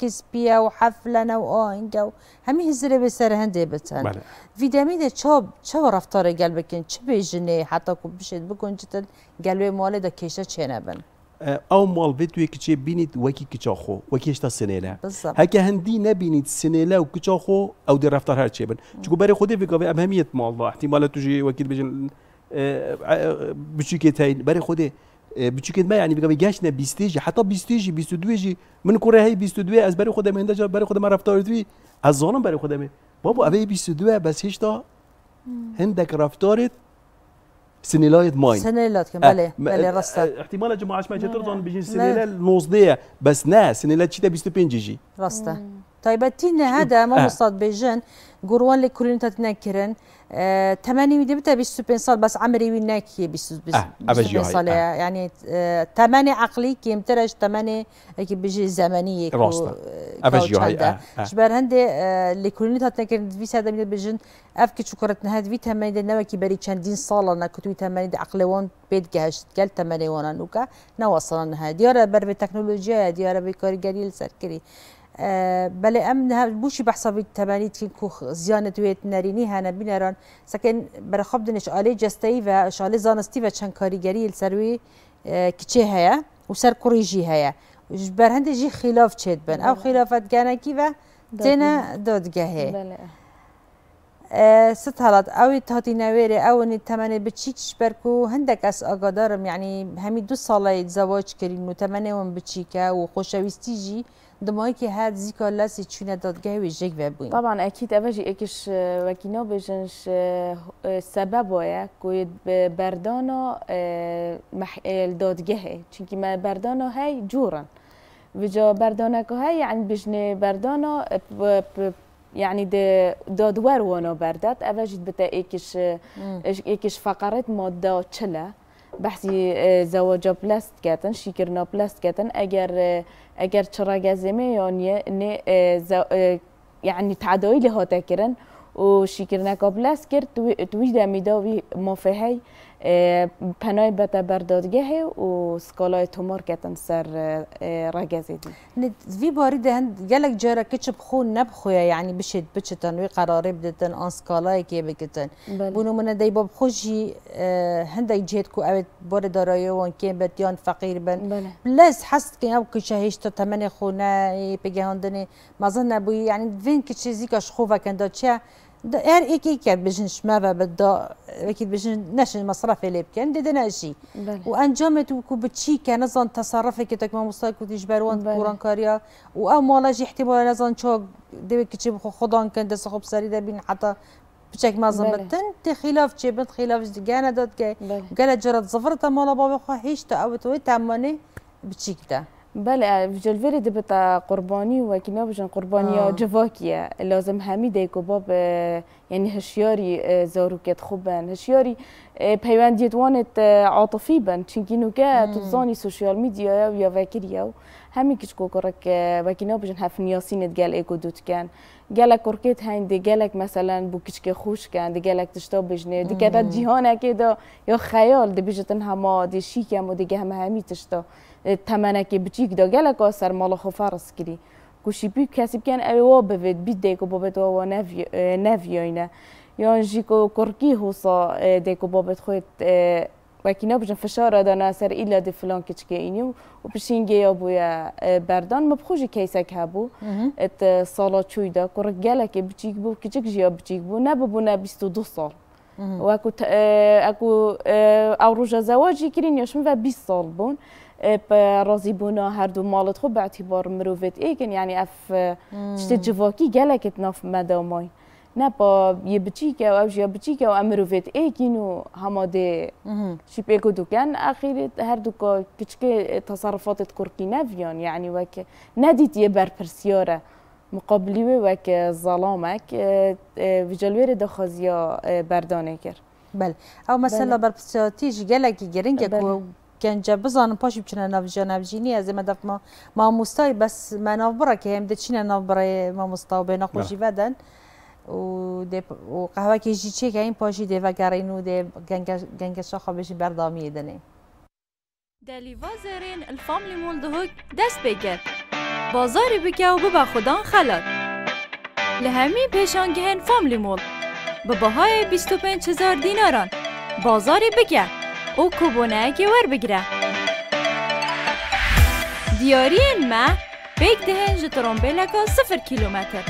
کس سپیە و حەفلەنە و ئاینگە و به هزرە به سەر هەندێ بچن چا چاپ چه، ڕفتارە گەل بکەن چ بێژنێ حتی و بشێت بکنجتن گەلوێ مالێ دە کێشە چێنە بن. ئەو ماڵ بێتوێ بینید بینیت وەکی خو؟ وەکی تا سنێلە هکه هندی نبینید سنێلە و خو؟ او در رفتار هر هەرچێ بن چکو برای خودی مال. ئەم مال تو جی توژێ وەکیل بژن بچووکێت تاین بەرە خودێ ما یعنی ینی بگەڵی گشت بیستێژی حتی بیستیج بیست دویج من کوڕە های بیست دوێ ئەس بەرە خودە مێندەجا بەرە خودەمە ڕفتاردوی از برای خودم بابوو اولی بیست دوی بسیج تا هندک رفتارت. سنيلايد ماين سنيلايد كم اه، بله بله اه، راستا اه، احتمالا جماعة ما ترضون بيجي سنيلايد نوزدية بس نا سنيلايد شتا بيستو بينجيجي راستا طيب تين هذا ما مصاد بيجن قروان لكلين تتنكرن تماني ويدي بتا بيش سوبين صال بس عمري ويناكي بيش بيش آه صال آه. يعني تماني عقلي كيم ترج تماني كي بيجي زمنية راستا أبجيو هاي آه. آه. شبار هندي اللي كلني تاتنا كان في سادة من بجن أف كي شكرت نهاد في تماني دي نوا كي بري چندين صالة نا كتوي تماني دي عقلي وان بيت جهشت قال تماني وانا نوكا نوا صالة نهاد ديارة بر بتكنولوجيا ديارة بكاري قليل سركري بەڵێ ئەم بوشی بەحسەبیت تەبانیتکن کوخ زیانت وێت نەرینی هەنە بینەران سەکەن بەرەخەب دنش ئالی جستایی و شالی زانستی و چەند کاریگەری سەروی کچێ هەیە و سەر کوڕیژی هەیە بەرهندێکی خیلاف چێت بن ئەو خلافەت گانەکی بە دێنە دادگەهێ. ست هەڵات ئەوی تاتی نەوێرێ ئەوەنی تەمەێ بچیکش بەرک و هەندێک ئەس ئاگادارم یعنی هەمی دو ساڵی زەواج کردین و تەمەێون بچیکە و خۆشەویستیژی که هر زیکا لسی چونه دادگاه وی جگ بوین طبعا اکید اوجي اکش وکینا بجنش آه، سبب باید كوي بردانا آه، مح... دادگاه چونکی ما بردانا هاي جورن و جا بردانا که هاي یعنی يعني بجن بردانا ب... يعني ده دادوار وانا بردات اوجي بتا اكش اكش فقرات ماده چله بحثی زواج پلاست کردن شیکرنا پلاست کردن اگر اگر چرا گزمه یعنی نه یعنی تعدایی لها تکرن و شیکرنا پلاست کرد توی دمیدا وی مفهی پناه بتا بردادگه و سکالای تومار کتن سر رگزید وی باری ده هند گلک جاره کچ بخو نبخویا یعنی بشید بچتن وی قراره بدتن آن سکالای که بکتن بونو من دی باب خوشی هندک جهت کو اوید بار دارایی وان که بتیان فقیر بن لز حست که او کچه هشتا تمن خونه پگه هندنه مزن نبوی یعنی وین کچه زیکاش خوفه کنده چه دەر ئێکی کە بژن شمەە بەداکی بژن نەشن مەصرفی لێ بکەن دەدەناشی و ئەنجامێت وکو بچی کە نەزان تەسەڕفێکی تەکمە مستا کوتیش بەروان کوڕانکاریە و ئەو ماڵەژی احتیبار نەزان چۆک دەوێت کچی بخۆ خۆدان کەن دەسە خۆ بين حتى حتا ما زمتن تي خلاف چێ بنت خلاف دوت كي قالت جرت زفرتە ماڵە باوەخوا هیچ تا ئەوەوەی بتشيك ده بله آه، جلوری دی بتا قربانی و کنیا بجن قربانی آه. جواکیه لازم همی دیکو باب یعنی آه، يعني هشیاری آه، زاروکت خوبن هشیاری پیوندیت وانت عاطفی بن چنکی نوکه تزانی سوشیال میدیا و یا وکریه و همی کچ کوکرک و کنیا بجن هف نیاسینت گل ایکو دوت کن گلک کرکت هند گلک مثلا بو کچک خوش کن دی گلک تشتا بجنه دی که جهانه که دا یا خیال دی بجتن هما دی شیکم و دیگه همه همی تشتا تمنکی بچیک دا گلک و سرمال خو فرض کری کوشی بی کسی بکن اوه بوید بی دیکو بابت و نویاینه یا جی کو کرکی حوصا دیکو بابت خود وکی نبجن فشار دانا سر ایلا دی فلان کچکه اینی و پشینگه یا بویا بردان مبخوشی کیسک هبو ات سالا چوی دا کرک گلک بچیک بو کچک جیا بچیک بو نبو نه 22 سال وكو اكو او رجا زواجي كرين يشم 20 سال بون ڕۆزی بوونە هەردوو ماڵت خۆ باتی بۆڕ مرۆڤێت ئیکن ینی ئەف شتە جڤۆکی گەلێکت نافمەدەمۆی. نپا یه بچیکە ئەو ژە بچیکە و ئە مرۆڤێت ئێکین و هەمادێ شی پێک و دوکان ئاخیرێت هەردووکە کچکە تەسەڕفاتت کوڕکی نەڤیان یعنی وەک نەدیت یە بەرپرسیۆرە مقابلی وێ وەک زەڵامەک جلوێرە دەخوازیە بەردانێ کرد. بەل ئەو مەسەل لە بەرپسیۆتیش گەلێکی گرنگە گنجه بزانم پاشی جا نو جینی از ما ما ماموستای بس نو برا که هم ده چینه ناف برای ماموستا و بینا خوشی بدن بله. و قهوه که جی چه که این پاشی ده و اینو ده گنگ خوابش بشی بردامی دنه دلی زرین الفاملی مول دست بگر بازاری بکه و ببا خودان خلات لهمی پیشانگهن فاملی مول به باهای 25 هزار دیناران بازاری بگه او کوبونه اگه ور بگیره دیاری این ما بیگ دهن جترون به لکا سفر کلومتر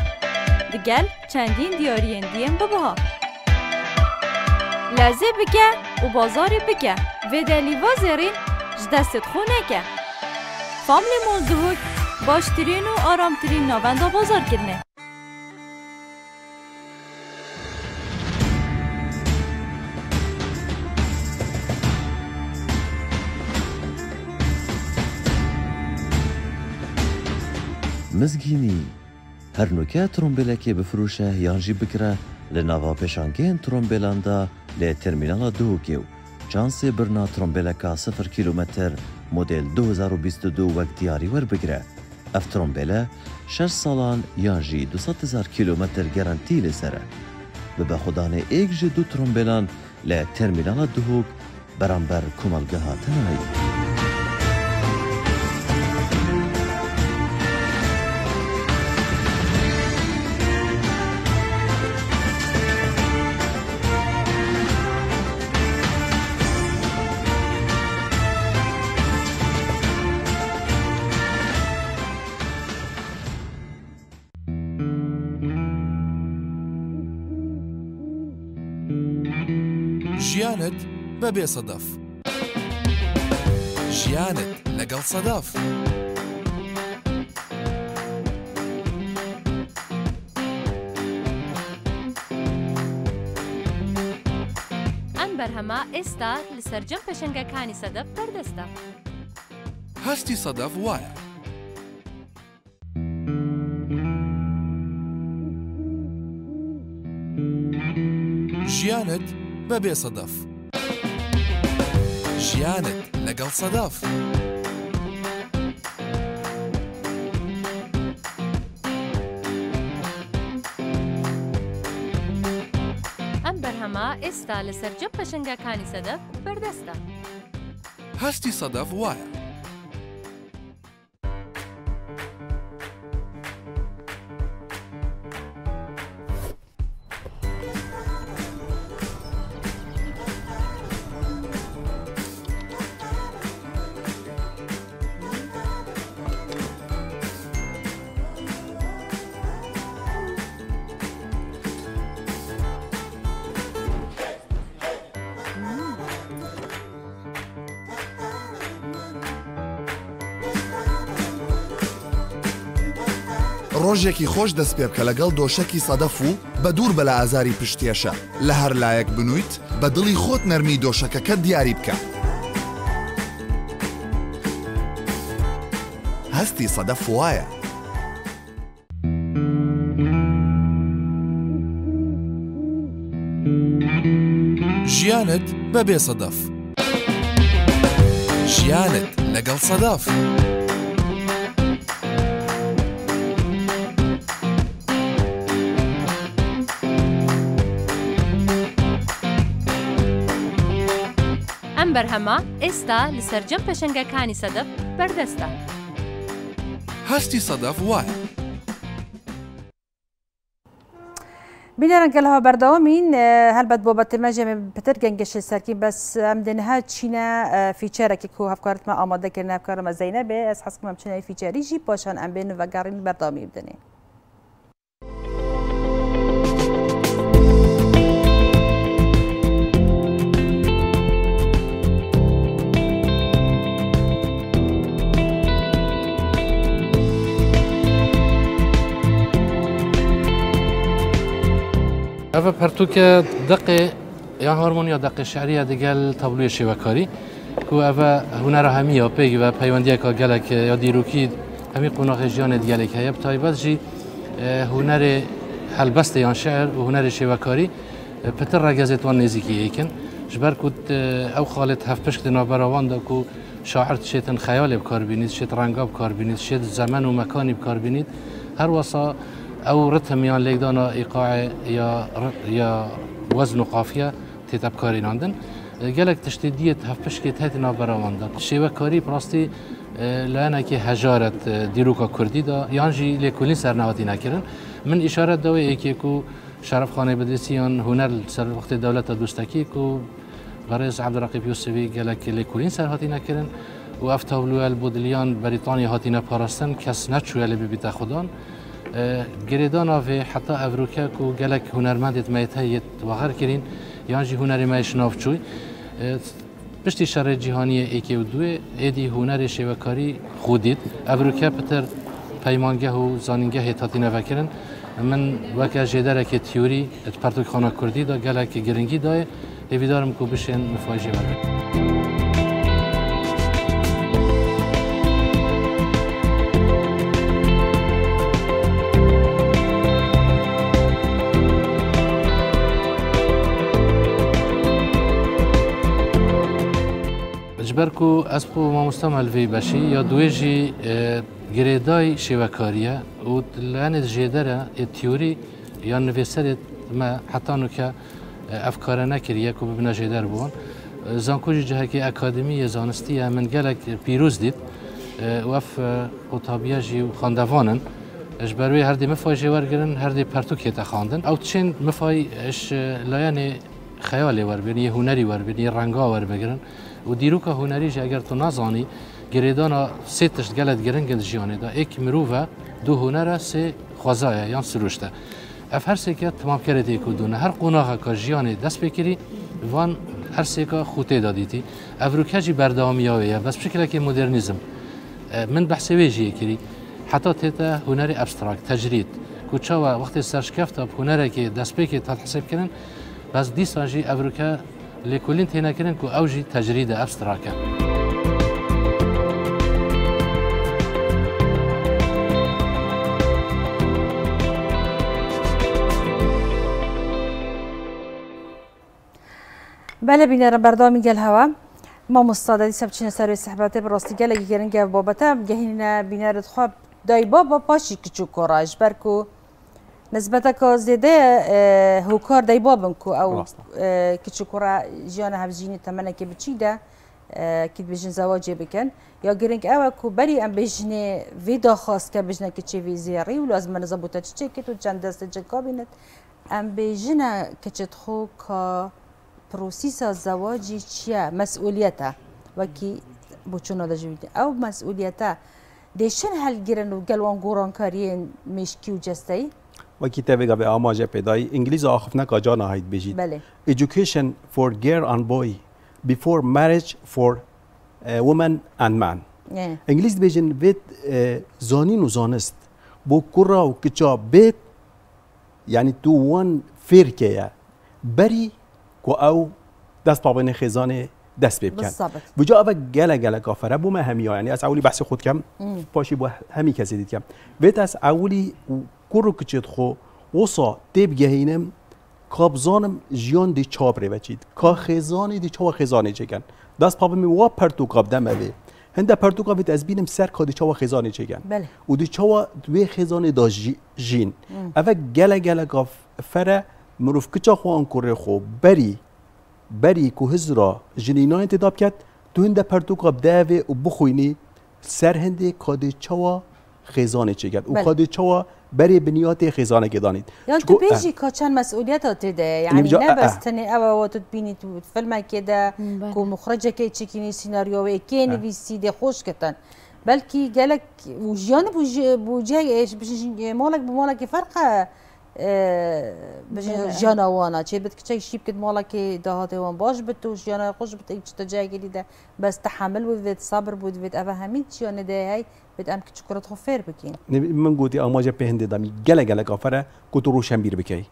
دگل چندین دیاری این دیم ببها لازه بگه و بازار بگه و دلی بازرین جدست خونه که. فاملی موزهوک باشترین و آرامترین نوانده بازار گرنه مزگینی که بفروشه یانجی بکره لنوا پشانگین ترومبلان دا لی ترمینال دو و چانس برنا که سفر کیلومتر مۆدل 2022 وەک دیاری وەربگرە. ئەف ترۆمبیلە 6 ساڵان یانژی 200هزار کیلومتر بخودان ایک جدو ترومبلان لی ترمینال دو لە برانبر کمالگه ها تنهایی بيصدف جيانت لقى الصدف برهما ئێستا لەسەرجەم كاني صدف بردستا هستي صدف وايا ژیانت ببي صدف جيانت لقل صداف ام برهما استا لسر جبه شنگا كاني سەدەف بردستا هستي سەدەف وایە. ڕۆژێکی خۆش دەست پێ بکە لەگەڵ دۆشەکی سەدەف و بە دوور بە لە ئازاری پشتێشە لە هەر لایەک بنویت بە دڵی خۆت نەرمی دۆشەکەکە دیاری بکە. هەستی سەدەف وایە. ژیانت بەبێ سەدەف. ژیانت لەگەڵ سەداف. بەرهەمە ئێستا لەسەر جەم پەشنگەکانی سەدەف بەردەستە. هەستی سەدەف وایە. بینێرن گەل آه، هەبەردەوامین هەلبەت بۆ بەتمەژێ پتر گەنگشی سەرکی بەس ئەم دنها چینە آه، فیچەرێکی و هەفکارتمە ئامادەکردن ناکارمە زەینە بێ ئەس حەسکمم چنەی فیچەریژی پۆشان ئەم بێن بەگەڕین بدنێ. اوه پرتوک دقه یا هارمون یا دقه شعری یا دیگل تابلوی شیوکاری که اوه هنر همی یا پیگ و پیوندی که گلک یا دیروکی همی قناق جیان دیگلی که هیب هنره جی هنر هلبست یا شعر و هنر شیوکاری پتر را گزتوان نزیکی ایکن جبر کود او خالت هفت پشکت نابراوان دا که شاعر شیتن خیال بکار بینید شیت رنگ بکار بینید شیت زمان و مکانی بکار بینید هر وسا او رتم یا لیگدانا ايقاع يا يا وزن قافيه قافیه تیتب کاری ناندن گلک تشتی دیت هفپشکیت هتی نابراواندن شیوه کاری براستی لانه که هجارت اه، دیروکا کردی دا یان جی لیکولی سرنواتی من اشارت دوي ایکی کو شرف خانه بدرسیان هنر سر وقت دولت دوستکی کو غرز الرقيب يوسفي جالك لیکولین سرهاتی نکرن و افتاولوال بودلیان بریتانی هاتینا پارستن کس نچویل ببیت خودان گریدان و حتی افروکه که گلک هنرمندیت میتهیت هیت وغر کرین یانجی هنری مای شناف چوی پشتی شرای جهانی ایکی و دوی ایدی هنر شوکاری خودید افروکه پتر پیمانگه و زانینگه هیتاتی نوکرن من وکه جیدره که تیوری ات پرتوک خانه کردی دا گلک گرنگی دای ایویدارم که بشین مفاجی بردن برکو اسبو ما مستمع الفي باشي يا دويجي غريداي شيوكاريا و لەێت ژێدەرە تیوری یان نوێسەرێت مە حتانوکە ئەفکارە نەکردە و ببنە ژێدەر بوون زانکۆژی جهەکی اكاديمي زانستي من گەلک پیرروز دیت وەف قوتابیەژی و خاندەوانن. اش بروی هر دی مفای جوارگرن هر دي پرتو تا خواندن او تشين مفاي اش لایانی خيالي ور بینی هنري ور بینی رنگا ور بگرن و دیروکا هنریش اگر تو نزانی گریدانا سه تشت گلد گرنگ جیانه دا ایک مروه دو هنره سه خوزایه یا سروشته اف هر سه که تمام کرده دونه هر قناقه که جیانه دست بکری وان هر سه که خوته دادیتی اف رو که جی بردامی بس بشکل که مدرنیزم من بحثه ویجیه کری حتی تیتا هنری ابستراکت تجرید کوچا و وقتی سرشکفت هنره که دست بکری تا حساب کرن بس افروکه لێکولین تێنەکردن و ئەوژی تەجریدە ئەستراکە. بەلە بینەرە بەردامی گەل هەوە مامۆستادی سەبچینە سەروی سەحباتێ بڕاستیگەلێکی گەرنگە بابەتە گەهینە بینەرت خواب دایبا بە پاشی کچ و کۆڕژ بەرک و نسبتا که زده هوکار دای بابن کو او کچو کرا جیان هفزینی تمنه که بچی ده کد بجن زواجه بکن یا گرنگ او کو بری ام بجن ویدا خواست که بجن که چی وی زیاری و لازم نزبوتا چی که تو چند دست جکابینت ام بجن که چت خو که پروسیسا زواجی چیه مسئولیتا وکی بچونا دا جوید او مسئولیتا دیشن هل گرن و گلوان گوران کارین مشکی و جستی و کتابی که به آماده پیدای انگلیس آخف نکا نهایت بجید بله Education for girl and boy before marriage for woman and man yeah. انگلیس بیجن بیت زانین و زانست بو کرا و کچا بیت یعنی تو وان فرکه یا بری که او دست پابین خزانه دست بکن بجا اول گله گله کافره بو ما همیا یعنی از اولی بحث خود کم پاشی با همی کسی دید کم بیت از اولی کرو کچید خو اوسا دیب گهینم کابزانم جیان دی چاب ری بچید کا خزانی دی چاو خیزانی چگن دست پاپم می وا پرتو کاب دم اوی هنده پرتو کاب از بینم سر که بله. دی چاو خیزانی چگن بله و دی چاو دوی خیزانی دا جین اوه گله گله گاف فره مروف کچا خو ان خو بری بری کو هزرا جنینا انتداب کرد تو هنده پرتو کاب و بخوینی سر هنده کادی چاو خیزانی چگن و بله. کادی چاو بری بنیاتی خزانه كدانيت یعنی تو بيجي كاتشان مسؤوليات تدا يعني لا بس تاني تو که ده کده بله. کو مخرجه کی تشکینی سیناریو که نویسی ده خوش گلک بلکی جان وجیان بوجی مالک مالک بمالک فرقه آه، جانا آه، وانا چه بد کچه شیب کد مالا که دهاته وان باش بد تو جانا خوش بد ایچ تا جای گلی ده بس تحمل و بد صبر بود بد اوه همین چیانه ده های بد ام کچه کرد خفر بکین من گوتی آماجه پهنده دامی گله گله کافره کتو روشن بیر بکی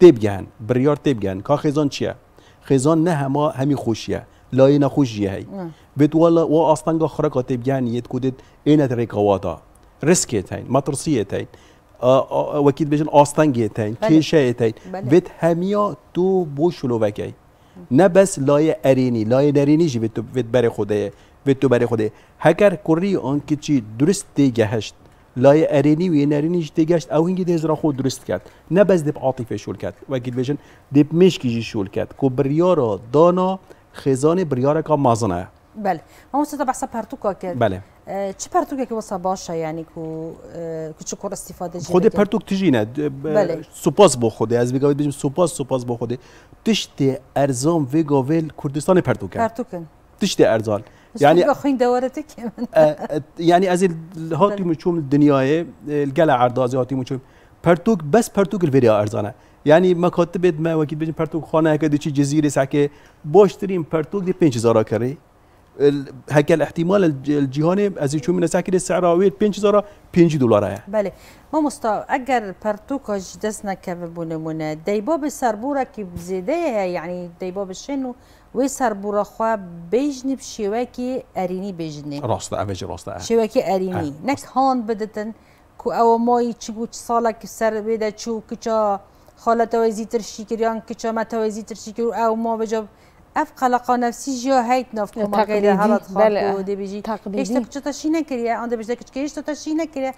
تیب گهن بریار تیب گهن که خیزان چیه خیزان نه همه همی خوشیه لای نخوشیه هی بد والا و آستانگا خرکا تیب گهن یه کودت اینت ریکاواتا رسکیت هین مطرسیت هین تین بێژن بله. بله. همیا تو بێت هەمیا تۆ بۆ شلوڤەکەی لایه ارینی لایه درینی جی، بێت بر خوده، خودەیە تو بر خوده. هکر کری آن که چی درست دیگهشت لایه ارینی و جی تێگەشت او هنگی دزرا خود درست کرد بس دب عاطفه شول کرد بیشتر دب مشکی جی شول کرد کۆ بریارا دانا بریارا کا مازنه. بله ما مامۆستا بحث پرتوکا کرد. بله پرتوکی که وەسا باشه، یعنی و استفاده؟ کوڕ خود خودی پارتوک سپاس سوپاس بۆ از از بیم سپاس سوپاس بۆ خودی ارزان و وێگۆڤێل کردستان پارتوکە پارتوکن ارزان. یعنی يعني خوين دورتک یعنی از هاتی مچوم بله. دنیای القلع عرضازی هاتی مچوم پرتوک بس پرتوک الوریا ارزانه یعنی مکاتبه ما وکیل بجن پرتوک خانه که دیچی جزیره که باشترین پرتوک دی 5000 کری هكا الاحتمال الجهاني ازي شو من ساكي السعر اوی 5000 5 يعني بله ما مستا اگر پرتوکاج جسنا که بونمونه ديباب سربوره كي زیده يعني ديباب شنو وي سربوره خو بيجنب بشیوه اريني ارینی بیجنی راسته اویج راسته شیوه که ارینی نک هان بدتن كو او ماي چبو بود ساله که سر بیده چو كچا خالته توازی ترشی کریان کچا ما توازی ترشی او ما بجا اف قلقا نفسي جو هيت نوف غیر حالت خاک و دی بیجی ايش تا کچه تشی عند آن دی كيش کچه ایش تا كاسناتي نکریه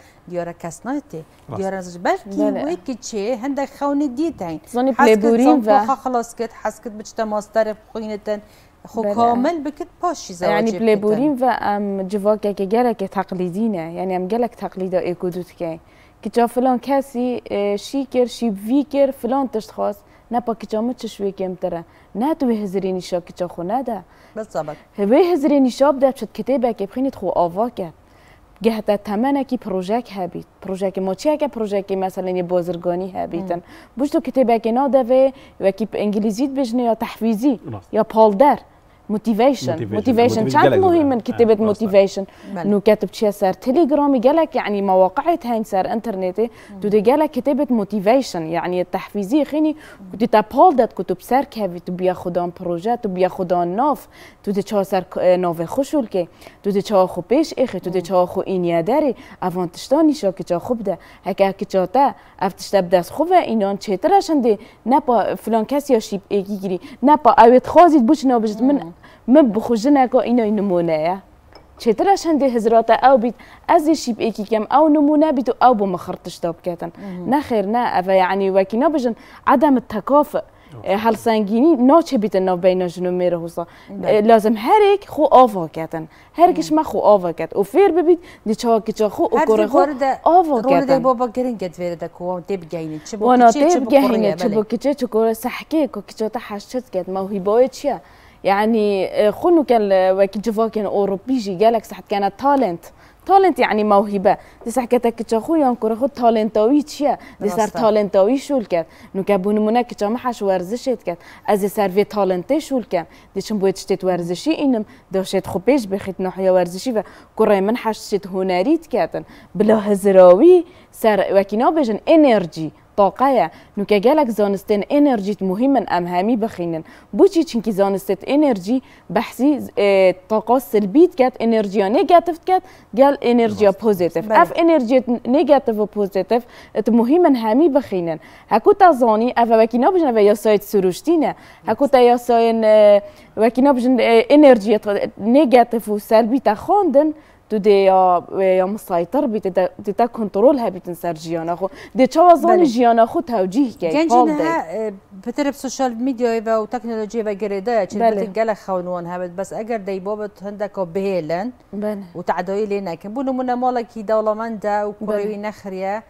دیاره بلكي ويكي تشي نزش خوني ديتين کچه هنده خونه دیت هین زانی پلیبورین و خلاص کت حس کت بچتا ماستر خوینتن خو كامل بكت باش زواج يعني بليبورين و ام جواك جالك تقليدينا يعني ام جالك تقليدا ايكودوتكي كي فلان كاسي شيكر شي فيكر فلان تشخاص نه پاکیچا ما چشوی تره نه تو هزری نیشا کیچا خونه ده بالضبط هوی هزری نیشا ده چت کتی که بخینید خو آوا کرد گهتا تمنه کی پروژک هبید پروژک ما چی که پروژک مثلا یه بازرگانی هبیتن بوش تو کتی که ناده و کی انگلیزیت بجنه یا تحویزی یا پالدر موتيفيشن موتيفيشن كانت مهم من آه، كتابه موتيفيشن انه كاتبت شي صار تليجرامي قالك يعني مواقع هاي صار انترنتي تودي قالك كتابه موتيفيشن يعني التحفيزي خيني تودي تابول دات كتب سار كافي تبيا خدان بروجي تبيا خدان نوف تودي تشا سار آه، نوف خشول كي تودي تشا خو بيش اخي تودي تشا خو انيا داري افون تشتاني شو كي تشا خبدا هكا كي تشا تا افتشتا بداس خوفا انون تشيتراشن دي نابا فلان كاسيا شيب ايكيري نابا اويت خوزيت بوش نوبجت من من بخوژنە کۆ ئینۆی نمونەیە از هەندێک او ئەو بیت ئەزی شیب ئێکی کەم او نمونە بیت و ئەو نه مەخرتشتە نه نەخێر نا ئەە یعنی عدم نەبژن عدامت تەکۆفە. هەلسەنگینی ناچێ بیتن ناوبینە ژن و مێرە هوسا لازم هەرێک خۆ ئاڤکەتن هەرگیش مە خۆ ئاڤکەت و فێر ببیت او خۆ ئۆگەڕێ بۆ بە گرنگگەێرە دەکەوە تێبگەینی چ کچه کچێ چ گۆرە کو و کچۆتە حشت کێت مەوهی بۆیە چیه؟ يعني آه، كان خنوكا كان أوروبي جي قالك صح كانت تالنت تالنت يعني موهبه دي صح كتا كتا خويا خو تالنتاوي تشيا دي صار تالنتاوي شو الكات نو كابون منا كتا ما حاش ورزشيت كات از صار في تالنتي شو الكات دي شم بويت شتيت ورزشي انم دوشيت خوبيش بخيت نوحيا ورزشي و كوراي من حاش شتيت هناريت كاتن بلا هزراوي وكي نو بيجن انرجي طاقه نوکگلک زانستن انرجي مهمن ام همی بخینن بوچی چنکی زانستت انرجي بحسي طاقه سلبیت كات انرجي نيجاتيف كات جال انرجي بوزيتيف اف انرجي نيجاتيف و پوزیتیف ات مهمن همی بخینن هکو تا زانی اف وکینا بجن و یاسایت سروشتينا هکو تا یاساین وکینا بجن انرژیت نگاتیف و سلبیت خوندن tu dê ya ya misaytir bî tê te kontrol hebî tin ser jiyana xwe dê çawa zanî jiyana xwe tewcih ke bi tereb sosyal medyayê ve û teknolojiyê ve girêde ye çi gelek xewn wan hebet bes eger deybo bi hindek bihêlin û teedayî lê nekin bû nimûne malekî dewlemend de û kurê wî nexiriye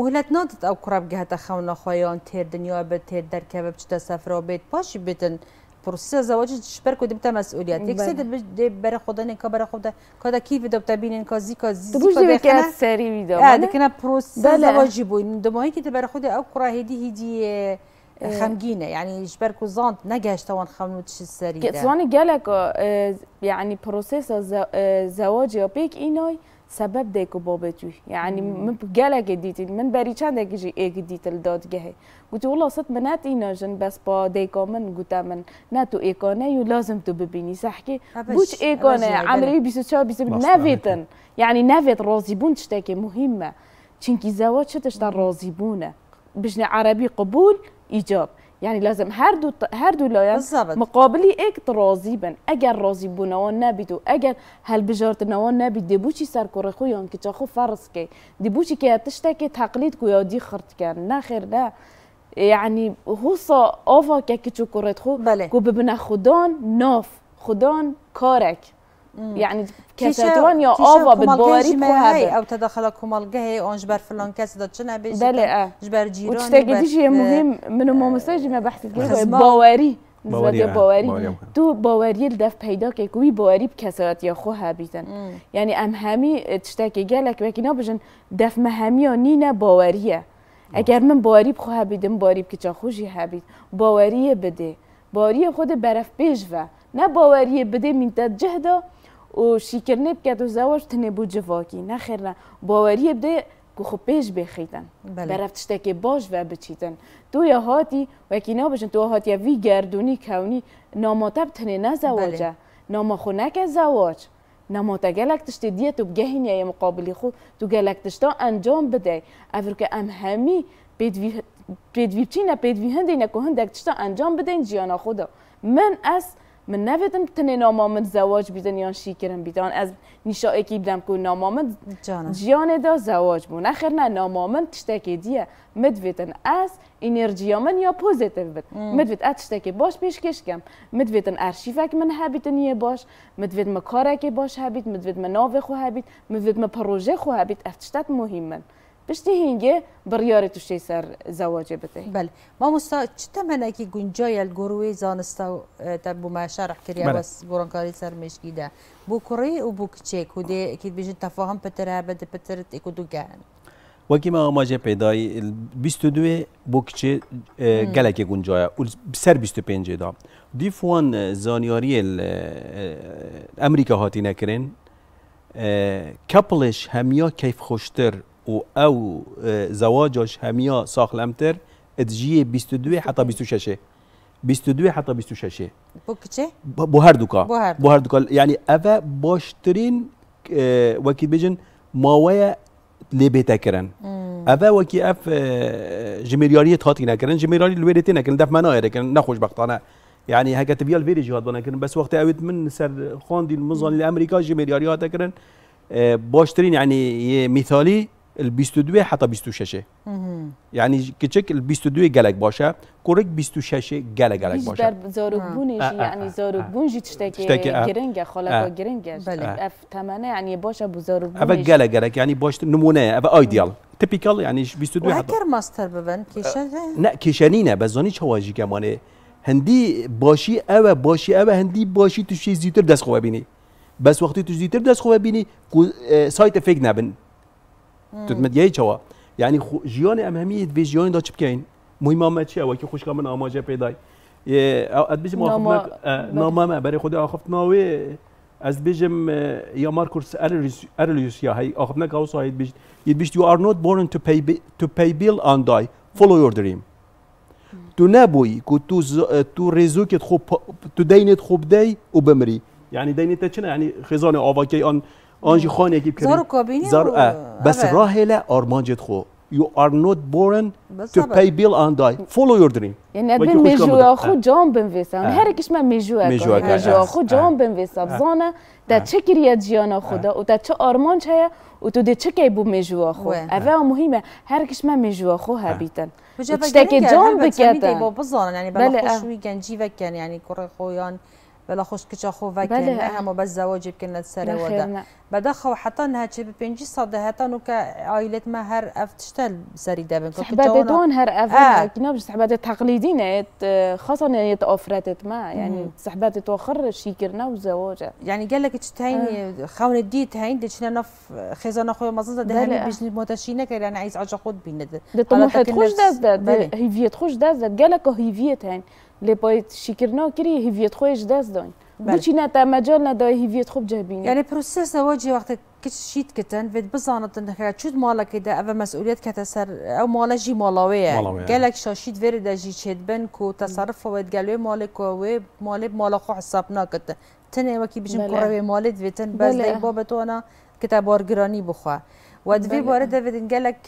مهلت نادت او قرب جهت خونا خویان تیر دنیا به تیر درکه به چه سفر بید پاشی بیتن پرسه زواجی شپر کو دبتا مسئولیت یک سید د بر خودن کا بر خود کا دا کی ودا بینن کا زی کا زی تو بوش دیگه از سری ویدا اه دکنه پروسه زواجی بو دمایی که بر خود او دی هیدی اه، اه. یعنی شپر کو زانت نجهش توان خمنوتش السريدة كتواني اه، یعنی پروسه بروسيس زواجي پیک اینای سبب دیکو بابتو يعني من بقالا قديت من باريشان ديك جي اي قديت الدوت جهي قلت والله صد منات اينوجن بس با ديكو من قلت من ناتو ايكونا يو لازم تو تببيني صحكي بوش ايكونا عمري بيسو تشاو بيسو نافيتن يعني نافيت روزي بون تشتاكي مهمة تشنكي زواج شتشتا روزي بونا بجنا عربي قبول ايجاب يعني لازم هردو هردو هر دو مقابلي ايك یک بن اجر راضی بو نوان نبیدو اجر هل بجارت نوان نبید دیبوچی سر کور خو یان که چاخو فرض که دیبوچی که تشته که تقلید کو یا دی خرد کن نه يعني هو صا اوفا كاكي تشوكوريت خو كو ببنا خدان ناف خدان كارك يعني كساتوان يا اوفا بتبوريكو هذا او تدخلكم القهي اون جبر فلان كاسد تشنا بيش اه جبر جيرون وتشتاقي دي آه، شيء مهم من ما آه، مساجي ما بحث بوري بواري بواري آه، تو بواري الدف بيدا که کوی بواري بکسات يا خو هبیتن يعني ام هامي تشتاقي قالك ولكن بجن دف مهامي نینا باوریه اگر من باوری بخو هبیدم باوری بکچا خوشی هبید باوریه بده باوری خود برف بیش و نه باوری بده من جهده و نیب که تو زواج تنه بود جواکی نخیر نه باوری بده که خب پیش بخیتن بله. برفتشته که باش و بچیتن تو یه هاتی و کینا بشن تو هاتی وی گردونی کونی ناماتب تنه نه زواجه بله. ناما زواج نما تا گلک دیه تو بگهین یا مقابلی خود تو گلک تشتا انجام بده افرکه که ام همی پیدوی چی نه پیدوی هنده نه که هندک تشتا انجام بدین جیانا خدا من از من نویدم تنه نامامد زواج بیدن یا شیکرم بیدن از نیشا اکی بدم که نامامد جان دا زواج بود آخر نه نامامد تشتکی دیه مدویتن از انرژی من یا پوزیتیو بود. مدویت از تشتکی باش پیش کشکم مدویتن ارشیفک من هبیتن یه باش مدویت ما کارکی باش هبیت مدویت ما خو هبیت مدویت ما پروژه خو هبیت افتشتت مهم من بشتی هنگه بریاری تو شی سر زواج بده. بله. ما مستا مامۆستا چ تەمەەکی گنجای گوروی زانستا و بوومە شارح بس بەس گۆڕنکاری سەر مشکیدا بو کری و بو کچه کده بوو کچێک و دێکی بژن تەفاهم اکو دو گهن. وکی ما آماجه پیدای بیستو دوی بو کچه اه، گلک گنجای سر بیستو پینجه دا دی فوان زانیاری اه، امریکا هاتی نکرین اه، کپلش همیا کیف خوشتر او زواجش همیا ساخ لمتر ادجیه 22 حتی 26 22 حتی 26 بو کچه؟ بو هر بو هر دوکا, بو هر دوکا. یعنی اوه باشترین اه، وکی بجن ماوه لبیتا کرن اوه وکی اف جمریاری اه، تاتی نکرن جمریاری لویدتی نکرن دف مناه کرن نخوش بختانه يعني هكا تبيا الفيري جهاد بنا بس وقت اويت من سر خوندي المنظمه الامريكا جمرياريات كرن اه، باشترين يعني مثالي ال 22 حتی 26 یعنی کوچک ال 22 گلک باشه کورک 26 گلک گلک باشه بر زاروگبونی یعنی زاروگبون جی تشتکی گرنگه خالقا گرنگه بله. اف تمنه یعنی باشه بو زاروگبون اول گلک گلک یعنی باش نمونه اول آیدیال تیپیکال یعنی 22 حتی هکر ماستر ببن کیشنه نه کیشنینه بزانی چواجی کمانه هندی باشی اوه باشی اوه هندی باشی تو چیز زیتر دست خوب بینی بس وقتی تو زیتر دست خوب بینی سایت فکر نبن یه چوا یعنی ژیان امهمی به ژیان دا چی بکەین مهمامە چیەوە کی خوشکە من ئاماژە پێدای ئەبیژم نامامە بەری خودی ئاخفت ناوێ ez bêjim yamar kurs Erlüsya hey axne kawsayid bij yid bij you are not born to pay to pay bill and die follow your dream tu nebûyî ku tu tu rêzokê tu deynê xwe bidey û bimirî yani deynê te çi ne yani xêzanê avakê an آنجی خانه گیب کردی زارو کابینی زارو اه آره. بس راهله آرمانجت خو you are not born to pay bill and die follow your dream یعنی بین میجوی جام بن ویسان هر کیش ما میجوا میجوا خو جام بن زانه در چه کریت جیان خدا و در چه آرمان چه و تو در چه کی بو میجوی خو اوه مهمه هر کیش ما میجوا خو هبیتن چه که جام بکتن یعنی بله خوشوی گنجی یعنی کره خویان بلا خوش کچا خو فاكين أهم نه هم بس زواجی بکنن سر ودا بدا خو حتى نه تشي پنجی صد حتی نوكا عائلة ما هر افتشتل سری دبن که صحبت دون هر اف آه. كنا صحبت تقلیدی نه خاصة نه افرادت ما يعني صحبت توخر شي كرنا و يعني قال لك تهين آه. خاون الدي تهين دي شنا نف خزانه خو مزه ده هم بيش متشينه انا عايز اجا خد بين ده طموحك خوش داز هيفية هيفيت خوش قال لك هيفية هين لێ شیکردنەوەکری هیڤێت خۆیش دەست داین بچینە تا مەجال نەدای هیڤێت خۆب جەبین یعنی پرۆسسەوە جیوەختە شیت کردن بێت بزانتن دەکە چود ماڵەکەیدا ئەوە مەسئولیت کەتە سەر ئەو ماڵەژی ماڵاوەیە گەلێک شاشید وێرە دەژی چێت بن و تەسەرفەوەت گەلوێ مالێکوێ مالێ ماڵەخۆ حساب ناکردن تنێوەکی بژم کوڕەوێ مالێت وێتن بەز بۆ بتۆنا کتە بارگرانی بخوا. ودفي بورد دافيد قال لك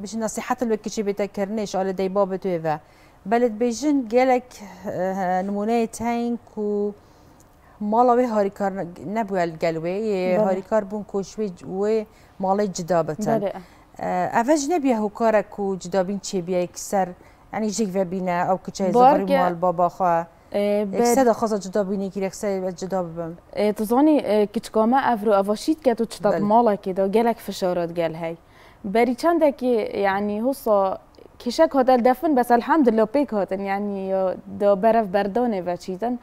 باش نصيحه الوكيشي بتكرنيش على دي بابا تويفا بەلت بێژن گەلێک نمونەیە تەنگ و ماڵەوەی هاریکار نەبووە گەلوێ هاریکار بوون کۆشوێ وێ ماڵی جدابەتە ئەڤەژ نەبیە هوکارێک و جدابین چێبیەیەک سەر ئەنی ژێک ببینە ئەو کچای زۆری ماڵ باباخوا. بسه ده خاصه جدا بینی کی رخصه جدا ببم تو زانی کچکامه افرو اواشید که تو چطاب مالا که دا گلک فشارات گل هی بری چنده که یعنی حسا كيشك هذا دفن بس الحمد لله بيك هوتن يعني دو برف بردوني بشيتن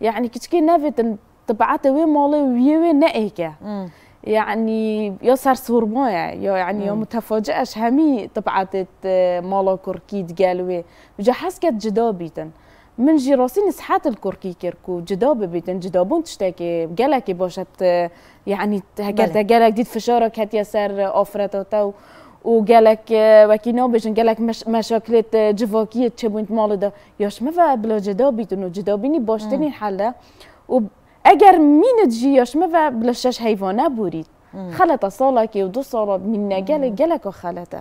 يعني كتكي نفتن طبعات وي مولي وي وي نأيكه يعني يا صار صور صورما يعني يا متفاجئش همي طبعات اه، مولو كوركي تقالوي وجا حسكت جدا بيتن من جيروسي نسحات الكركي كركو جداب بيتن جدابون تشتاكي قالك باشت يعني اه، هكذا قالك ديت فشارك هات يسار اوفرت تو و گلک وکی نابشن گلک مش مشاکلت جواکیت چه بوند مال دا یاش و بلا جدا بیتون و جدا بینی باشترین حله و اگر مینت جی یاش و بلا شش حیوانه بورید خلطه سالا که و دو سالا من گلک گلک و خلطه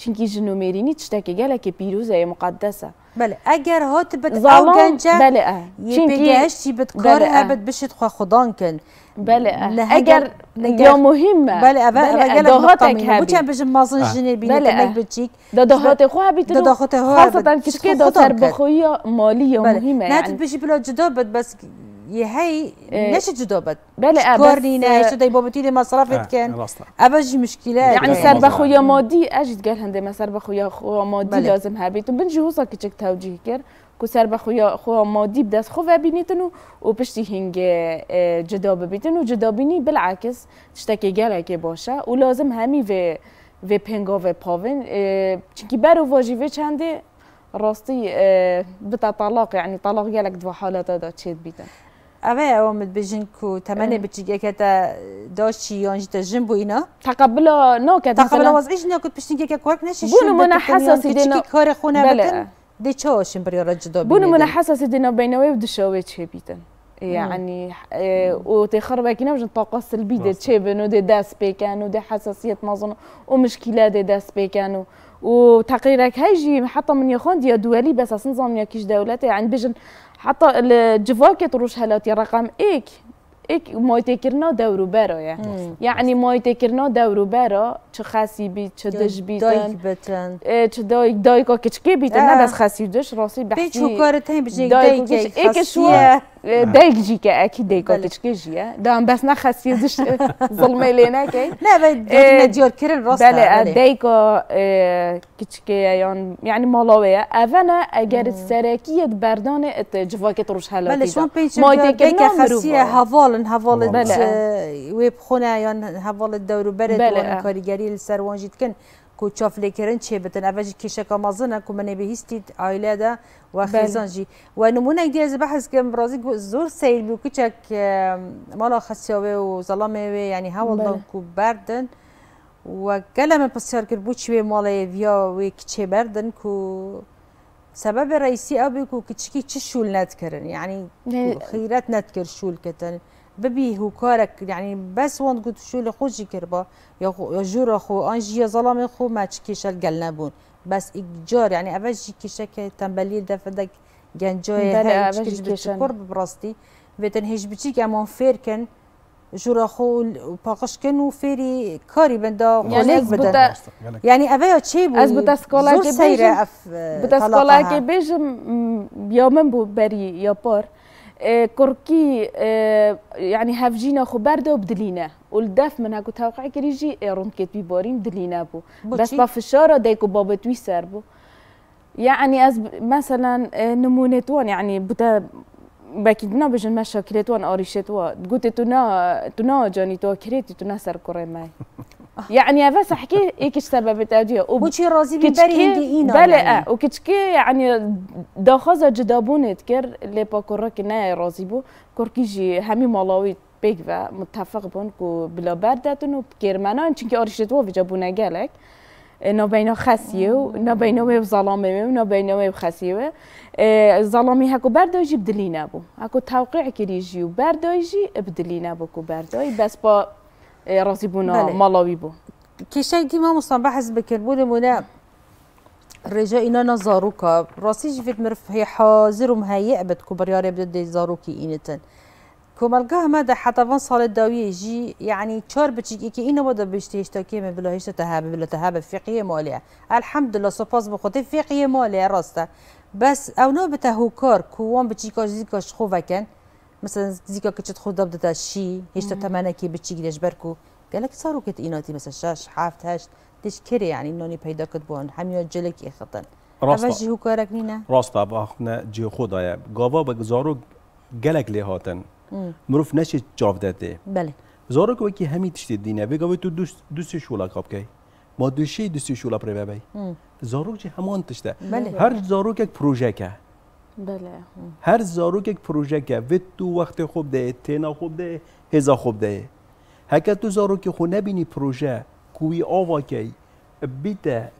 چونکی جنومرینی چتک گلک پیروزه مقدسه بله اگر هات بد او گنجه بله اه چونکی هشتی کار ابد بشه تو خودان کن بله اگر یا مهمه بله اول اه بله دهات هبی بچه بجم مازن جنی بینه کنک بچیک دهات خو هبی تو دهات خو هم خاصا کسی که دهات بخوی مالی یا مهمه نه تو بشی بلا جدا بد بس هەی نەشت جدۆبەت بەێنی نایشت دەی بۆبتی لێ مەصرفت کن ئەبەژی مشکیلە سەر بەخۆیە مۆدی ئەژیت گەر هەندێ مەسەر بەخۆیە خۆ مۆدی لازم هەبیت و بنجی هوسە کچک تاوجی کرد کو سەر بەخۆیە خۆ مۆدی بدەست خۆ ببینیتن و و پشتی هینگێ آه، جدا ببیتن و جدابینی بلعکس شتێکی گەلێکی باشە و لازم هەمی وێ في پێنگۆێ پاڤن چکی بەر و ڤۆژی وێ چندێ ڕاستی بتە طلاق یعنی يعني طلاق گەلێک دو حالەتەدا چێت بيتن ئەوەیە نو من بژین و تەمەێ بچیکێکە تە داشی یانجیتە ژم بووینە تەقبلە نۆکە تەقبلەوەزیش نکوت پشتێکە کوک نشیبوونمونە حەسەسی کاری خۆنە دەی بونو بریێڕە جدۆ بوونمونە حەسەسی دێنەوەی و دشەوەی چێبیتن. يعني وتخربه كنا مش طاقة سلبية تشيبن دي داس بيكان ودي حساسية نظن ومشكلة دي داس بيكان وتقريرك هيجي حتى من يخون دي دولي بس نظام يا كيش دولة يعني بيجن حتى الجفاكة تروش هلاتي رقم إيك إيك ما يتكرنا دورو برا يعني ما يتكرنا يعني دورو برا چه خاصی بی چه دش بیتن دایک بتن چه آه، دایک دایکا کچکی بیتن نه آه. بس خاصی دش راسي بحثی بیچو کارت هی بجی دایک ایک دایک جیکە ئەکی دەیکۆتچکە ژیە دام بەس نەخەسی زش زڵمە لێ ناکەی جۆرکردن ڕۆست دایکۆ کچکەیە یان یعنی ماڵەوەیە ئەڤەنە ئەگەرت سەرەکیت بەردانێ جوواکت ڕوش هەل مایتێکەکە خەروسیە هەواڵن هەواڵت وێ بخۆنە یان هەواڵت دەوروبەرێت کاریگەری لەسەر وانژیتکن. کو چافلی کرن چه بتن اوج کشک آمازن کو من بهیستید عائله ده و خیزان جی و نمونه دیگه از بحث که برازی زور سیل بو کچک مالا خسیاوه و ظلامه و یعنی هاولدان کو بردن و گلم پسیار کرد بو چوی مالا ویا و کچه بردن کو سبب رئیسی او بو کو کچکی چه شول ند کرن یعنی خیرت ند کرد شول کتن ببی هو کارک یعنی بس وان گوت شو اللی خوشی کربا یا جورا خو انجی جی ظلام خو ما گل القلنبون بس اجار یعنی جی یعنی ابجی تنبلی تنبلی دفدک گنجای هر چیز بچکر براستی تن هیچ بچی که امان فیر کن جورا خو پاقش کن و فیری کاری بندا یعنی از بدن یعنی اوه چی بود؟ از بوتا سکولا که بیجم بوتا سکولا که بیجم یا من بود بری یا پر إيه، كركي إيه، يعني هافجينا خبرده وبدلينا بدلينا والدف منها كنت هوقع كريجي ايرون كيت بي دلينا بو بس با فشارة دايكو بابا تويسر بو يعني أز مثلا إيه، نمونة وان يعني بتا باكي دنا بجن مشاكلتوان وان تقول تونا تنا جاني تو كريتي تونا سر كوري ماي يعني بس احكي ايكش سبب تاديو وبوشي رازي ببري هندي اينا بلا يعني. وكتكي يعني داخوزا جدابون تكر لي باكورك ناي رازي بو كوركيجي همي مالاوي بيك متفق بون كو بلا بردتون وبكيرمانا چونکی اورشتو جابونا جالک نبینه بینو و نبینه و ظلامه و نبینه خسیو خسیه ظلامی بردو برداشی بدلی نبود هکو توقیع کریجی و برداشی بدلی نبود کو بردو بس با إيه، راتبونا مالاوي بو كيشاي ديما مصباح بكر بولا منا الرجاء إنا نزاروكا راسي جفت مرفحة زيرو مهيئ بدكو برياري دي زاروكي إنتن كمالقاه مادا حتى فان صالة داوية جي يعني تشار بتشيكي إنا مدى بيشتيش تاكيمة بلا هشتا تهابة بلا تهابة فيقية مالية الحمد لله سوباس بخوتي فيقية مالية راستا بس او هو هوكار كوان بتشيكاش زيكاش خوفا كان مثلا زیکا که چت خود دبده شی هشتا تمنه که بچی گیرش برکو گلک سارو کت ایناتی مثلا شش هفت هشت دش کره یعنی نانی پیدا کرد بون همیا جلکی خطن راستا اوجی هو کارک نینه راستا باخنه جی خدای گاوا با گزارو گلک لی هاتن مروف نشی داده بله زارو که وکی همی شد دینه بگوی تو دوست دوستی شولا کاب کی ما دوشی دوستی شولا پری بی زارو چی همان تشته بله. هر زارو یک پروژه که بله هر زاروک یک پروژه که وید تو وقت خوب ده تینا خوب ده هزا خوب ده هکه تو زاروک خو نبینی پروژه کوی آوا که بیت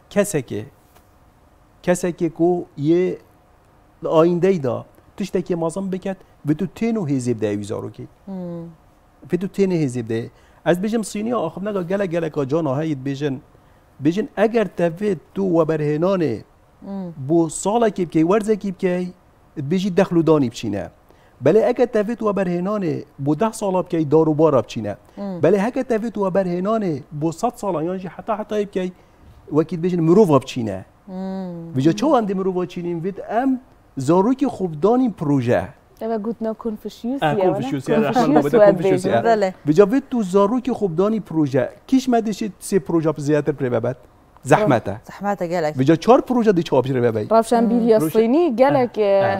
کسی که کو یه آینده دا که مازم بکت و تو تینو هزیب ده زاروکی و تو تینو هزیب ده از بیجم سینی آخم نگا گله گله که جان هایید بیجن اگر تفید تو و برهنانه بو سالا کیب کی ورزه کیب بجی دخلو دانی دانی بلا بله تفيت و برهنان بو ده سالا بكي دارو بارا بچینه بلا هكا تفيت و برهنان بو صد سالا يانجي حتى حتی یبکی وکید بجن مروفا بچینه بجا چو عندی مروفا چینیم بیت ام زاروکی خوب دانی پروژه اما گوت اونه؟ کنفشیوسیه کنفشیوسیه بجا بید تو زارو که خوب دانی پروژه کش مدشید سه پروژه زیاده پر ببد زحمته زحمته گلک بجا چهار پروژه دی چاپ جره ببین رفشن بیری اصلینی گلک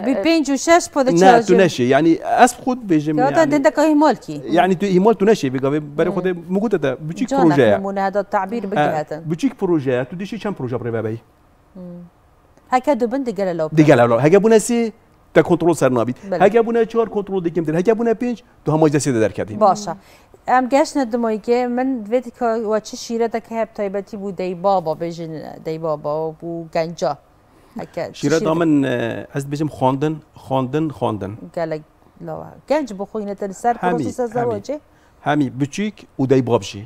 بی پنج و شش پود چاپ نه تو نشی یعنی اسب خود بجم یعنی تو دندک اهمال کی یعنی تو اهمال تو نشی بگا برای خود مگوت ده بچیک پروژه نمونه هذا تعبیر بگیهتن بچیک پروژه تو دیشی چند پروژه بره ببین هکا دو بند گله لو دگله لو هکا بونسی تا کنترل سر نابید هگه بونه چهار کنترل دیگه میدن هگه بونه پنج تو هم مجلسی در کردیم باشه ئەم گەشتە دمۆیگێ من دوید که شیره ده که هەب تایبەتی بو دی بابا بێژن دی بابا بو گنجا شیره دامن از بژم خواندن خواندن خواندن گلگ لاو گنج گەلەوە سر پروسیس از دواجه همی بچیک و باب شی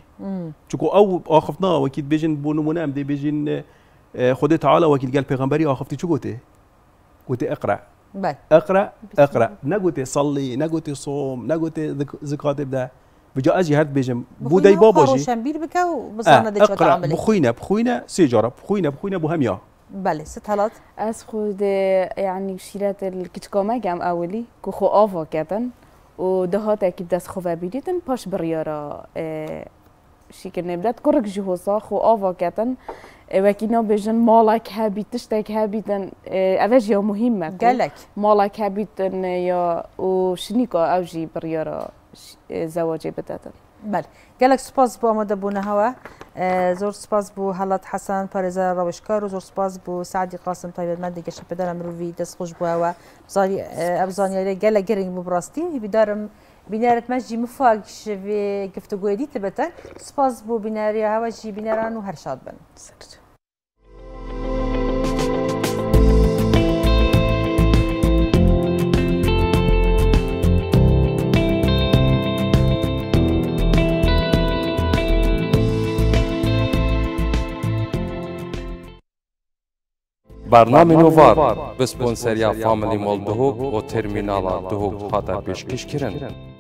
چکو ئەو ئاخفنا وەکیت بێژن بۆ نمونە ئەم دەی بێژین خودی تعاالە وەکیل گەل پێغمبەری ئاخفتی چ گوته گوتێ ئەقرە اقرع اقرع نگوته صلی نگوته صوم نگوته زكاة بدأ بجا ازي هات بيجم داي بابا جي شنبير بكا وبزانا آه ديتشو تعمل بخوينا بخوينا سيجارة بخوينا بخوينا بوهميا بله ست هلات از خود يعني شيرات الكتكوما جام اولي كوخو اوفا كاتن ودهات اكيد دست خوفا بيديتن باش بريارا اه شيكن نبلت كورك جهوسا خو اوفا كاتن اه، وكينا بيجن مالك هابي تشتك هابيتن اه، اواج يا مهمة قالك مالك هابيتن اه، يا وشنيكا اوجي بريارا زواجي بدات بله قالك سوپاس بۆ ئەمە دەبوونەوە اه، زۆر سوپاس بوو هەڵات حەسان پارێزە ڕەوشکار و زۆر سوپاس بوو سعدی قاسم تایبەتمەندی گەشە پدەرە مرۆڤی دەستخۆش بووەوە اه، ئەبزانیارە گەلە گەرنگ بوو بڕاستی بیدارم بینارت مەژی مفاگش گفتگوێدی تبەتە سوپاس بوو بیناری هەوەژی بینەران و هەرشاد بن سرت. برنامه نوار بسپونسریا فامیلی مال دهوک و ترمینال دهوک پتا پیشکش کرن.